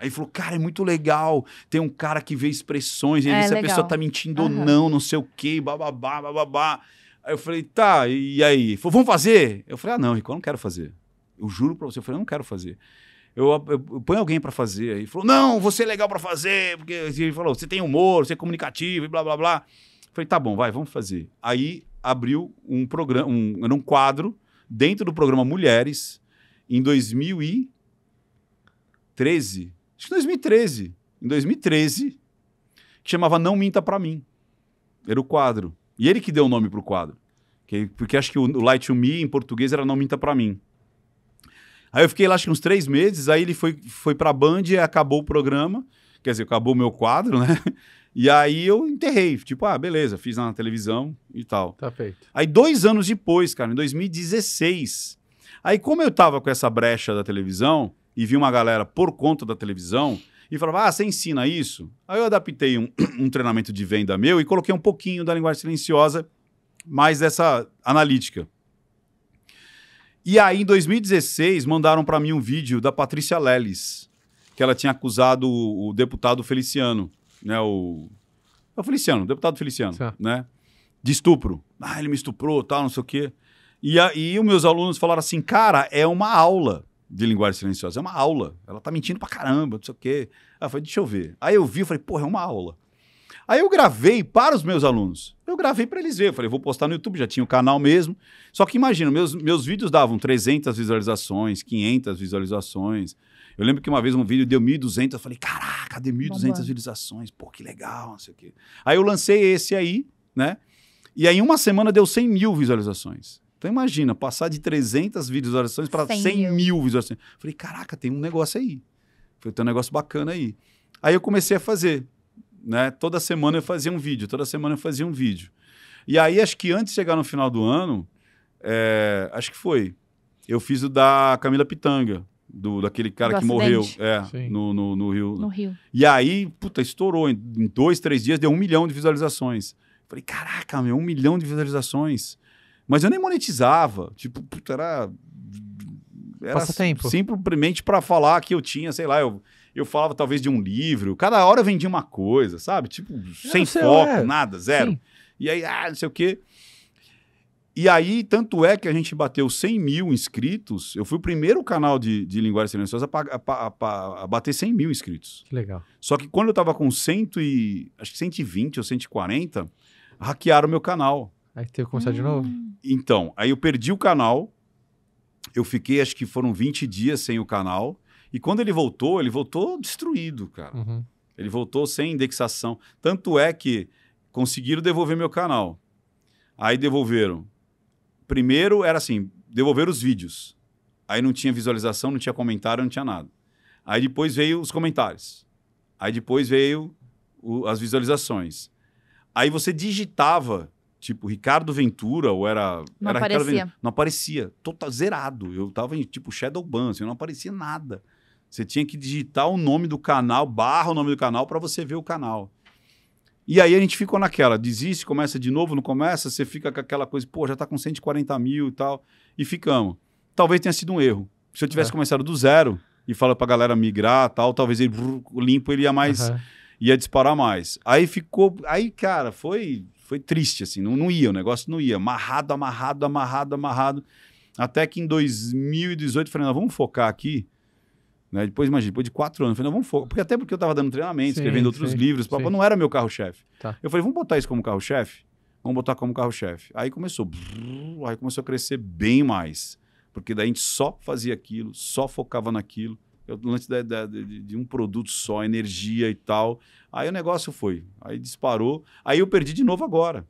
Aí ele falou, cara, é muito legal. Tem um cara que vê expressões, ele é, vê se a pessoa tá mentindo uhum. ou não, não sei o quê, bababá, bababá. Aí eu falei, tá, e aí? Ele falou, vamos fazer? Eu falei, ah, não, Rico, eu não quero fazer. Eu juro pra você, eu falei, eu não quero fazer. Eu, eu, ponho alguém para fazer. Aí ele falou, não, você é legal para fazer, porque assim, ele falou, você tem humor, você é comunicativo e blá, blá, blá. Eu falei, tá bom, vai, vamos fazer. Aí abriu um programa, um, um quadro dentro do programa Mulheres em 2013. Acho que 2013. Em 2013, que chamava Não Minta para Mim. Era o quadro. E ele que deu o nome pro quadro. Que, porque acho que o, o Light to Me em português era Não Minta para Mim. Aí eu fiquei lá acho que uns três meses, aí ele foi, foi pra Band e acabou o programa. Quer dizer, acabou o meu quadro, né? E aí eu enterrei, tipo, ah, beleza, fiz na televisão e tal. Tá feito. Aí dois anos depois, cara, em 2016, aí como eu tava com essa brecha da televisão e vi uma galera por conta da televisão e falava, ah, você ensina isso? Aí eu adaptei um, um treinamento de venda meu e coloquei um pouquinho da linguagem silenciosa, mais dessa analítica. E aí, em 2016, mandaram para mim um vídeo da Patrícia Leles, que ela tinha acusado o deputado Feliciano né, o. É o Feliciano, o deputado Feliciano, né? De estupro. Ah, ele me estuprou, tal, não sei o quê. E aí os meus alunos falaram assim, cara, é uma aula de linguagem silenciosa, é uma aula. Ela tá mentindo pra caramba, não sei o quê. ela foi, deixa eu ver. Aí eu vi, eu falei, porra, é uma aula. Aí eu gravei para os meus alunos. Eu gravei para eles verem. Eu falei, vou postar no YouTube, já tinha o canal mesmo. Só que imagina, meus, meus vídeos davam 300 visualizações, 500 visualizações. Eu lembro que uma vez um vídeo deu 1.200, eu falei, caraca, deu 1.200 visualizações, pô, que legal, não sei o quê. Aí eu lancei esse aí, né? E aí, em uma semana, deu 100 mil visualizações. Então, imagina, passar de 300 visualizações para 100, 100 mil visualizações. Eu falei, caraca, tem um negócio aí. Foi um negócio bacana aí. Aí eu comecei a fazer, né? Toda semana eu fazia um vídeo, toda semana eu fazia um vídeo. E aí, acho que antes de chegar no final do ano, é, acho que foi, eu fiz o da Camila Pitanga, do, daquele cara do que acidente. morreu é, no, no, no, Rio. No Rio. E aí, puta, estourou. Em, em dois, três dias deu um milhão de visualizações. Falei, caraca, meu, um milhão de visualizações. Mas eu nem monetizava. Tipo, puta, era. Era Passatempo. simplesmente para falar que eu tinha, sei lá, eu, eu falava talvez de um livro. Cada hora eu vendia uma coisa, sabe? Tipo, sem foco, é. nada, zero. Sim. E aí, ah, não sei o quê. E aí, tanto é que a gente bateu 100 mil inscritos. Eu fui o primeiro canal de, de linguagem silenciosa a, a, a, a, bater 100 mil inscritos. Que legal. Só que quando eu estava com 100 e, acho que 120 ou 140, hackearam meu canal. Aí teve que começar hum. de novo? Ah. Então, aí eu perdi o canal. Eu fiquei, acho que foram 20 dias sem o canal. E quando ele voltou, ele voltou destruído, cara. Uhum. Ele voltou sem indexação. Tanto é que conseguiram devolver meu canal. Aí devolveram Primeiro era assim, devolver os vídeos. Aí não tinha visualização, não tinha comentário, não tinha nada. Aí depois veio os comentários. Aí depois veio o, as visualizações. Aí você digitava, tipo, Ricardo Ventura, ou era. Não era aparecia. Ventura, não aparecia. Total, zerado. Eu tava em, tipo, Shadowban, assim, não aparecia nada. Você tinha que digitar o nome do canal, barra o nome do canal, para você ver o canal. E aí a gente ficou naquela, desiste, começa de novo, não começa, você fica com aquela coisa, pô, já tá com 140 mil e tal, e ficamos. Talvez tenha sido um erro. Se eu tivesse é. começado do zero e fala pra galera migrar tal, talvez ele brrr, limpo ele ia mais, uhum. ia disparar mais. Aí ficou, aí cara, foi foi triste assim, não, não ia, o negócio não ia, amarrado, amarrado, amarrado, amarrado. Até que em 2018 eu falei, não, vamos focar aqui né? Depois, imagina, depois de quatro anos, eu falei, não, vamos focar. Porque até porque eu estava dando treinamento, sim, escrevendo outros sim, livros, Papo, não era meu carro-chefe. Tá. Eu falei, vamos botar isso como carro-chefe? Vamos botar como carro-chefe. Aí começou, brrr, aí começou a crescer bem mais. Porque daí a gente só fazia aquilo, só focava naquilo. Eu da, da, de, de, um produto só, energia e tal. Aí o negócio foi. Aí disparou. Aí eu perdi de novo agora.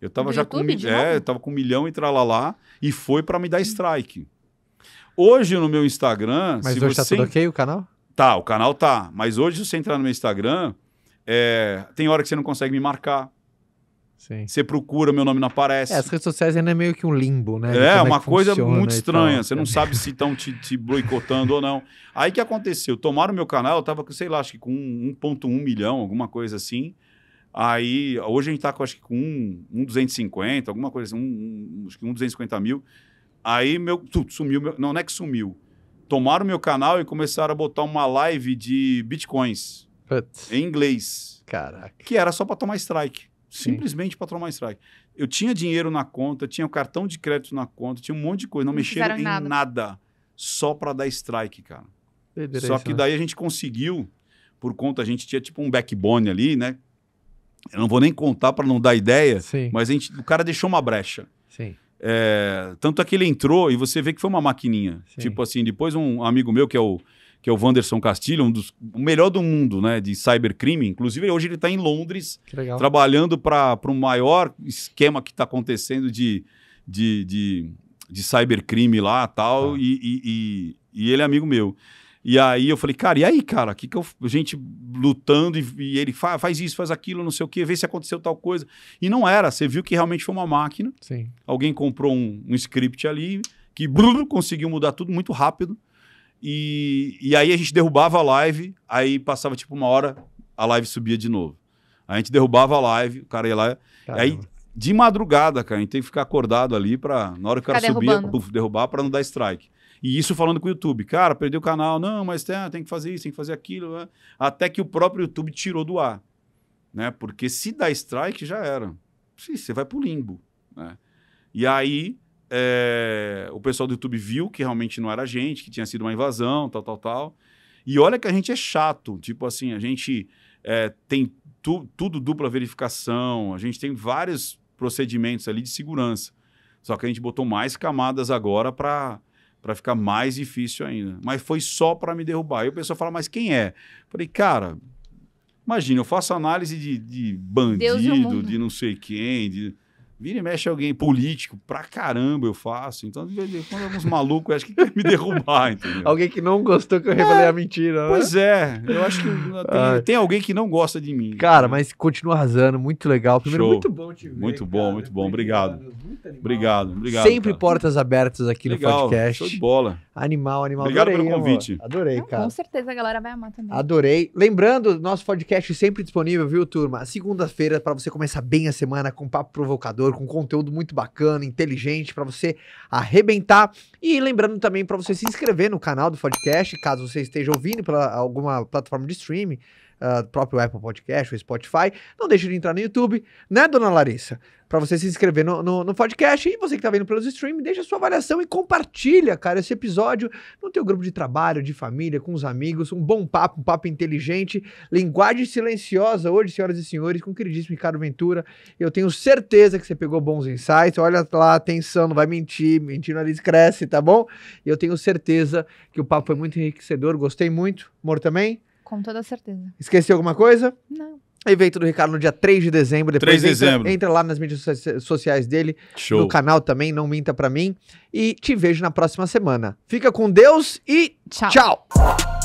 Eu estava já com, é, eu tava com um milhão e tralalá e foi para me dar hum. strike. Hoje no meu Instagram. Mas hoje tá você... tá tudo ok o canal? Tá, o canal tá. Mas hoje, se você entrar no meu Instagram, é... tem hora que você não consegue me marcar. Sim. Você procura, meu nome não aparece. É, as redes sociais ainda é meio que um limbo, né? É, é, uma é coisa muito estranha. Você não é. sabe se estão te, te, boicotando ou não. Aí que aconteceu? Tomaram meu canal, eu tava, sei lá, acho que com 1,1 milhão, alguma coisa assim. Aí, hoje a gente tá com, acho que com 1,250, alguma coisa assim, um, acho que 1,250 mil. Aí meu. Tudo, sumiu. Meu, não, não é que sumiu. Tomaram meu canal e começaram a botar uma live de bitcoins. Putz. Em inglês. Caraca. Que era só para tomar strike. Simplesmente para tomar strike. Eu tinha dinheiro na conta, tinha o um cartão de crédito na conta, tinha um monte de coisa. Não, não mexeram em nada. nada só para dar strike, cara. Direito, só que né? daí né? a gente conseguiu, por conta, a gente tinha tipo um backbone ali, né? Eu não vou nem contar para não dar ideia, Sim. mas a gente, o cara deixou uma brecha. Sim. É, tanto é que ele entrou e você vê que foi uma maquininha. Sim. Tipo assim, depois um amigo meu que é o que é o Wanderson Castilho, um dos o melhor do mundo, né, de cybercrime. Inclusive hoje ele está em Londres trabalhando para o um maior esquema que está acontecendo de, de, de, de cybercrime lá tal. Ah. E, e, e, e ele é amigo meu. E aí eu falei, cara, e aí, cara? Que que eu, gente lutando e, e ele faz, faz isso, faz aquilo, não sei o quê, vê se aconteceu tal coisa. E não era, você viu que realmente foi uma máquina. Sim. Alguém comprou um, um script ali que conseguiu mudar tudo muito rápido. E, e aí a gente derrubava a live, aí passava tipo uma hora, a live subia de novo. A gente derrubava a live, o cara ia lá. Aí de madrugada, cara, a gente tem que ficar acordado ali para na hora que o cara subia, derrubar para não dar strike. E isso falando com o YouTube. Cara, perdeu o canal. Não, mas tem, tem que fazer isso, tem que fazer aquilo. Né? Até que o próprio YouTube tirou do ar. Né? Porque se dá strike, já era. Sim, você vai pro limbo. Né? E aí, é, o pessoal do YouTube viu que realmente não era a gente, que tinha sido uma invasão, tal, tal, tal. E olha que a gente é chato. Tipo assim, a gente é, tem tu, tudo dupla verificação, a gente tem vários procedimentos ali de segurança. Só que a gente botou mais camadas agora para para ficar mais difícil ainda. Mas foi só para me derrubar. E o pessoal fala, mas quem é? Falei, cara, imagina, eu faço análise de, de bandido, de não sei quem, de Vira e mexe alguém político, pra caramba eu faço. Então, de vez em quando, alguns malucos acho que quer me derrubar, entendeu? alguém que não gostou que eu revelei é, a mentira, né? Pois é, eu acho que tem, tem, alguém que não gosta de mim. Cara, né? mas continua arrasando, muito legal. Primeiro, Show. muito bom te ver. Muito bom, muito bom, obrigado. obrigado, obrigado. Sempre cara. portas abertas aqui legal, no podcast. Show de bola. Animal, animal. Obrigado adorei, pelo convite. Amor. Adorei, não, cara. Com certeza a galera vai amar também. Adorei. Lembrando, nosso podcast sempre disponível, viu, turma? Segunda-feira, para você começar bem a semana com papo provocador com conteúdo muito bacana, inteligente para você arrebentar. E lembrando também para você se inscrever no canal do podcast, caso você esteja ouvindo para alguma plataforma de streaming. Ah, próprio Apple Podcast, o Spotify. Não deixe de entrar no YouTube, né, dona Larissa? Para você se inscrever no, no, no, podcast e você que tá vendo pelos streams, deixa sua avaliação e compartilha, cara, esse episódio no teu grupo de trabalho, de família, com os amigos, um bom papo, um papo inteligente, linguagem silenciosa hoje, senhoras e senhores, com o queridíssimo Ricardo Ventura. Eu tenho certeza que você pegou bons insights. Olha lá, atenção, não vai mentir, mentir nariz cresce, tá bom? E eu tenho certeza que o papo foi muito enriquecedor, gostei muito. Amor também? Com toda certeza. Esqueci alguma coisa? Não. Evento do Ricardo no dia 3 de dezembro. Depois 3 de entra, dezembro. Entra lá nas mídias sociais dele. Show. No canal também, não minta pra mim. E te vejo na próxima semana. Fica com Deus e tchau. tchau.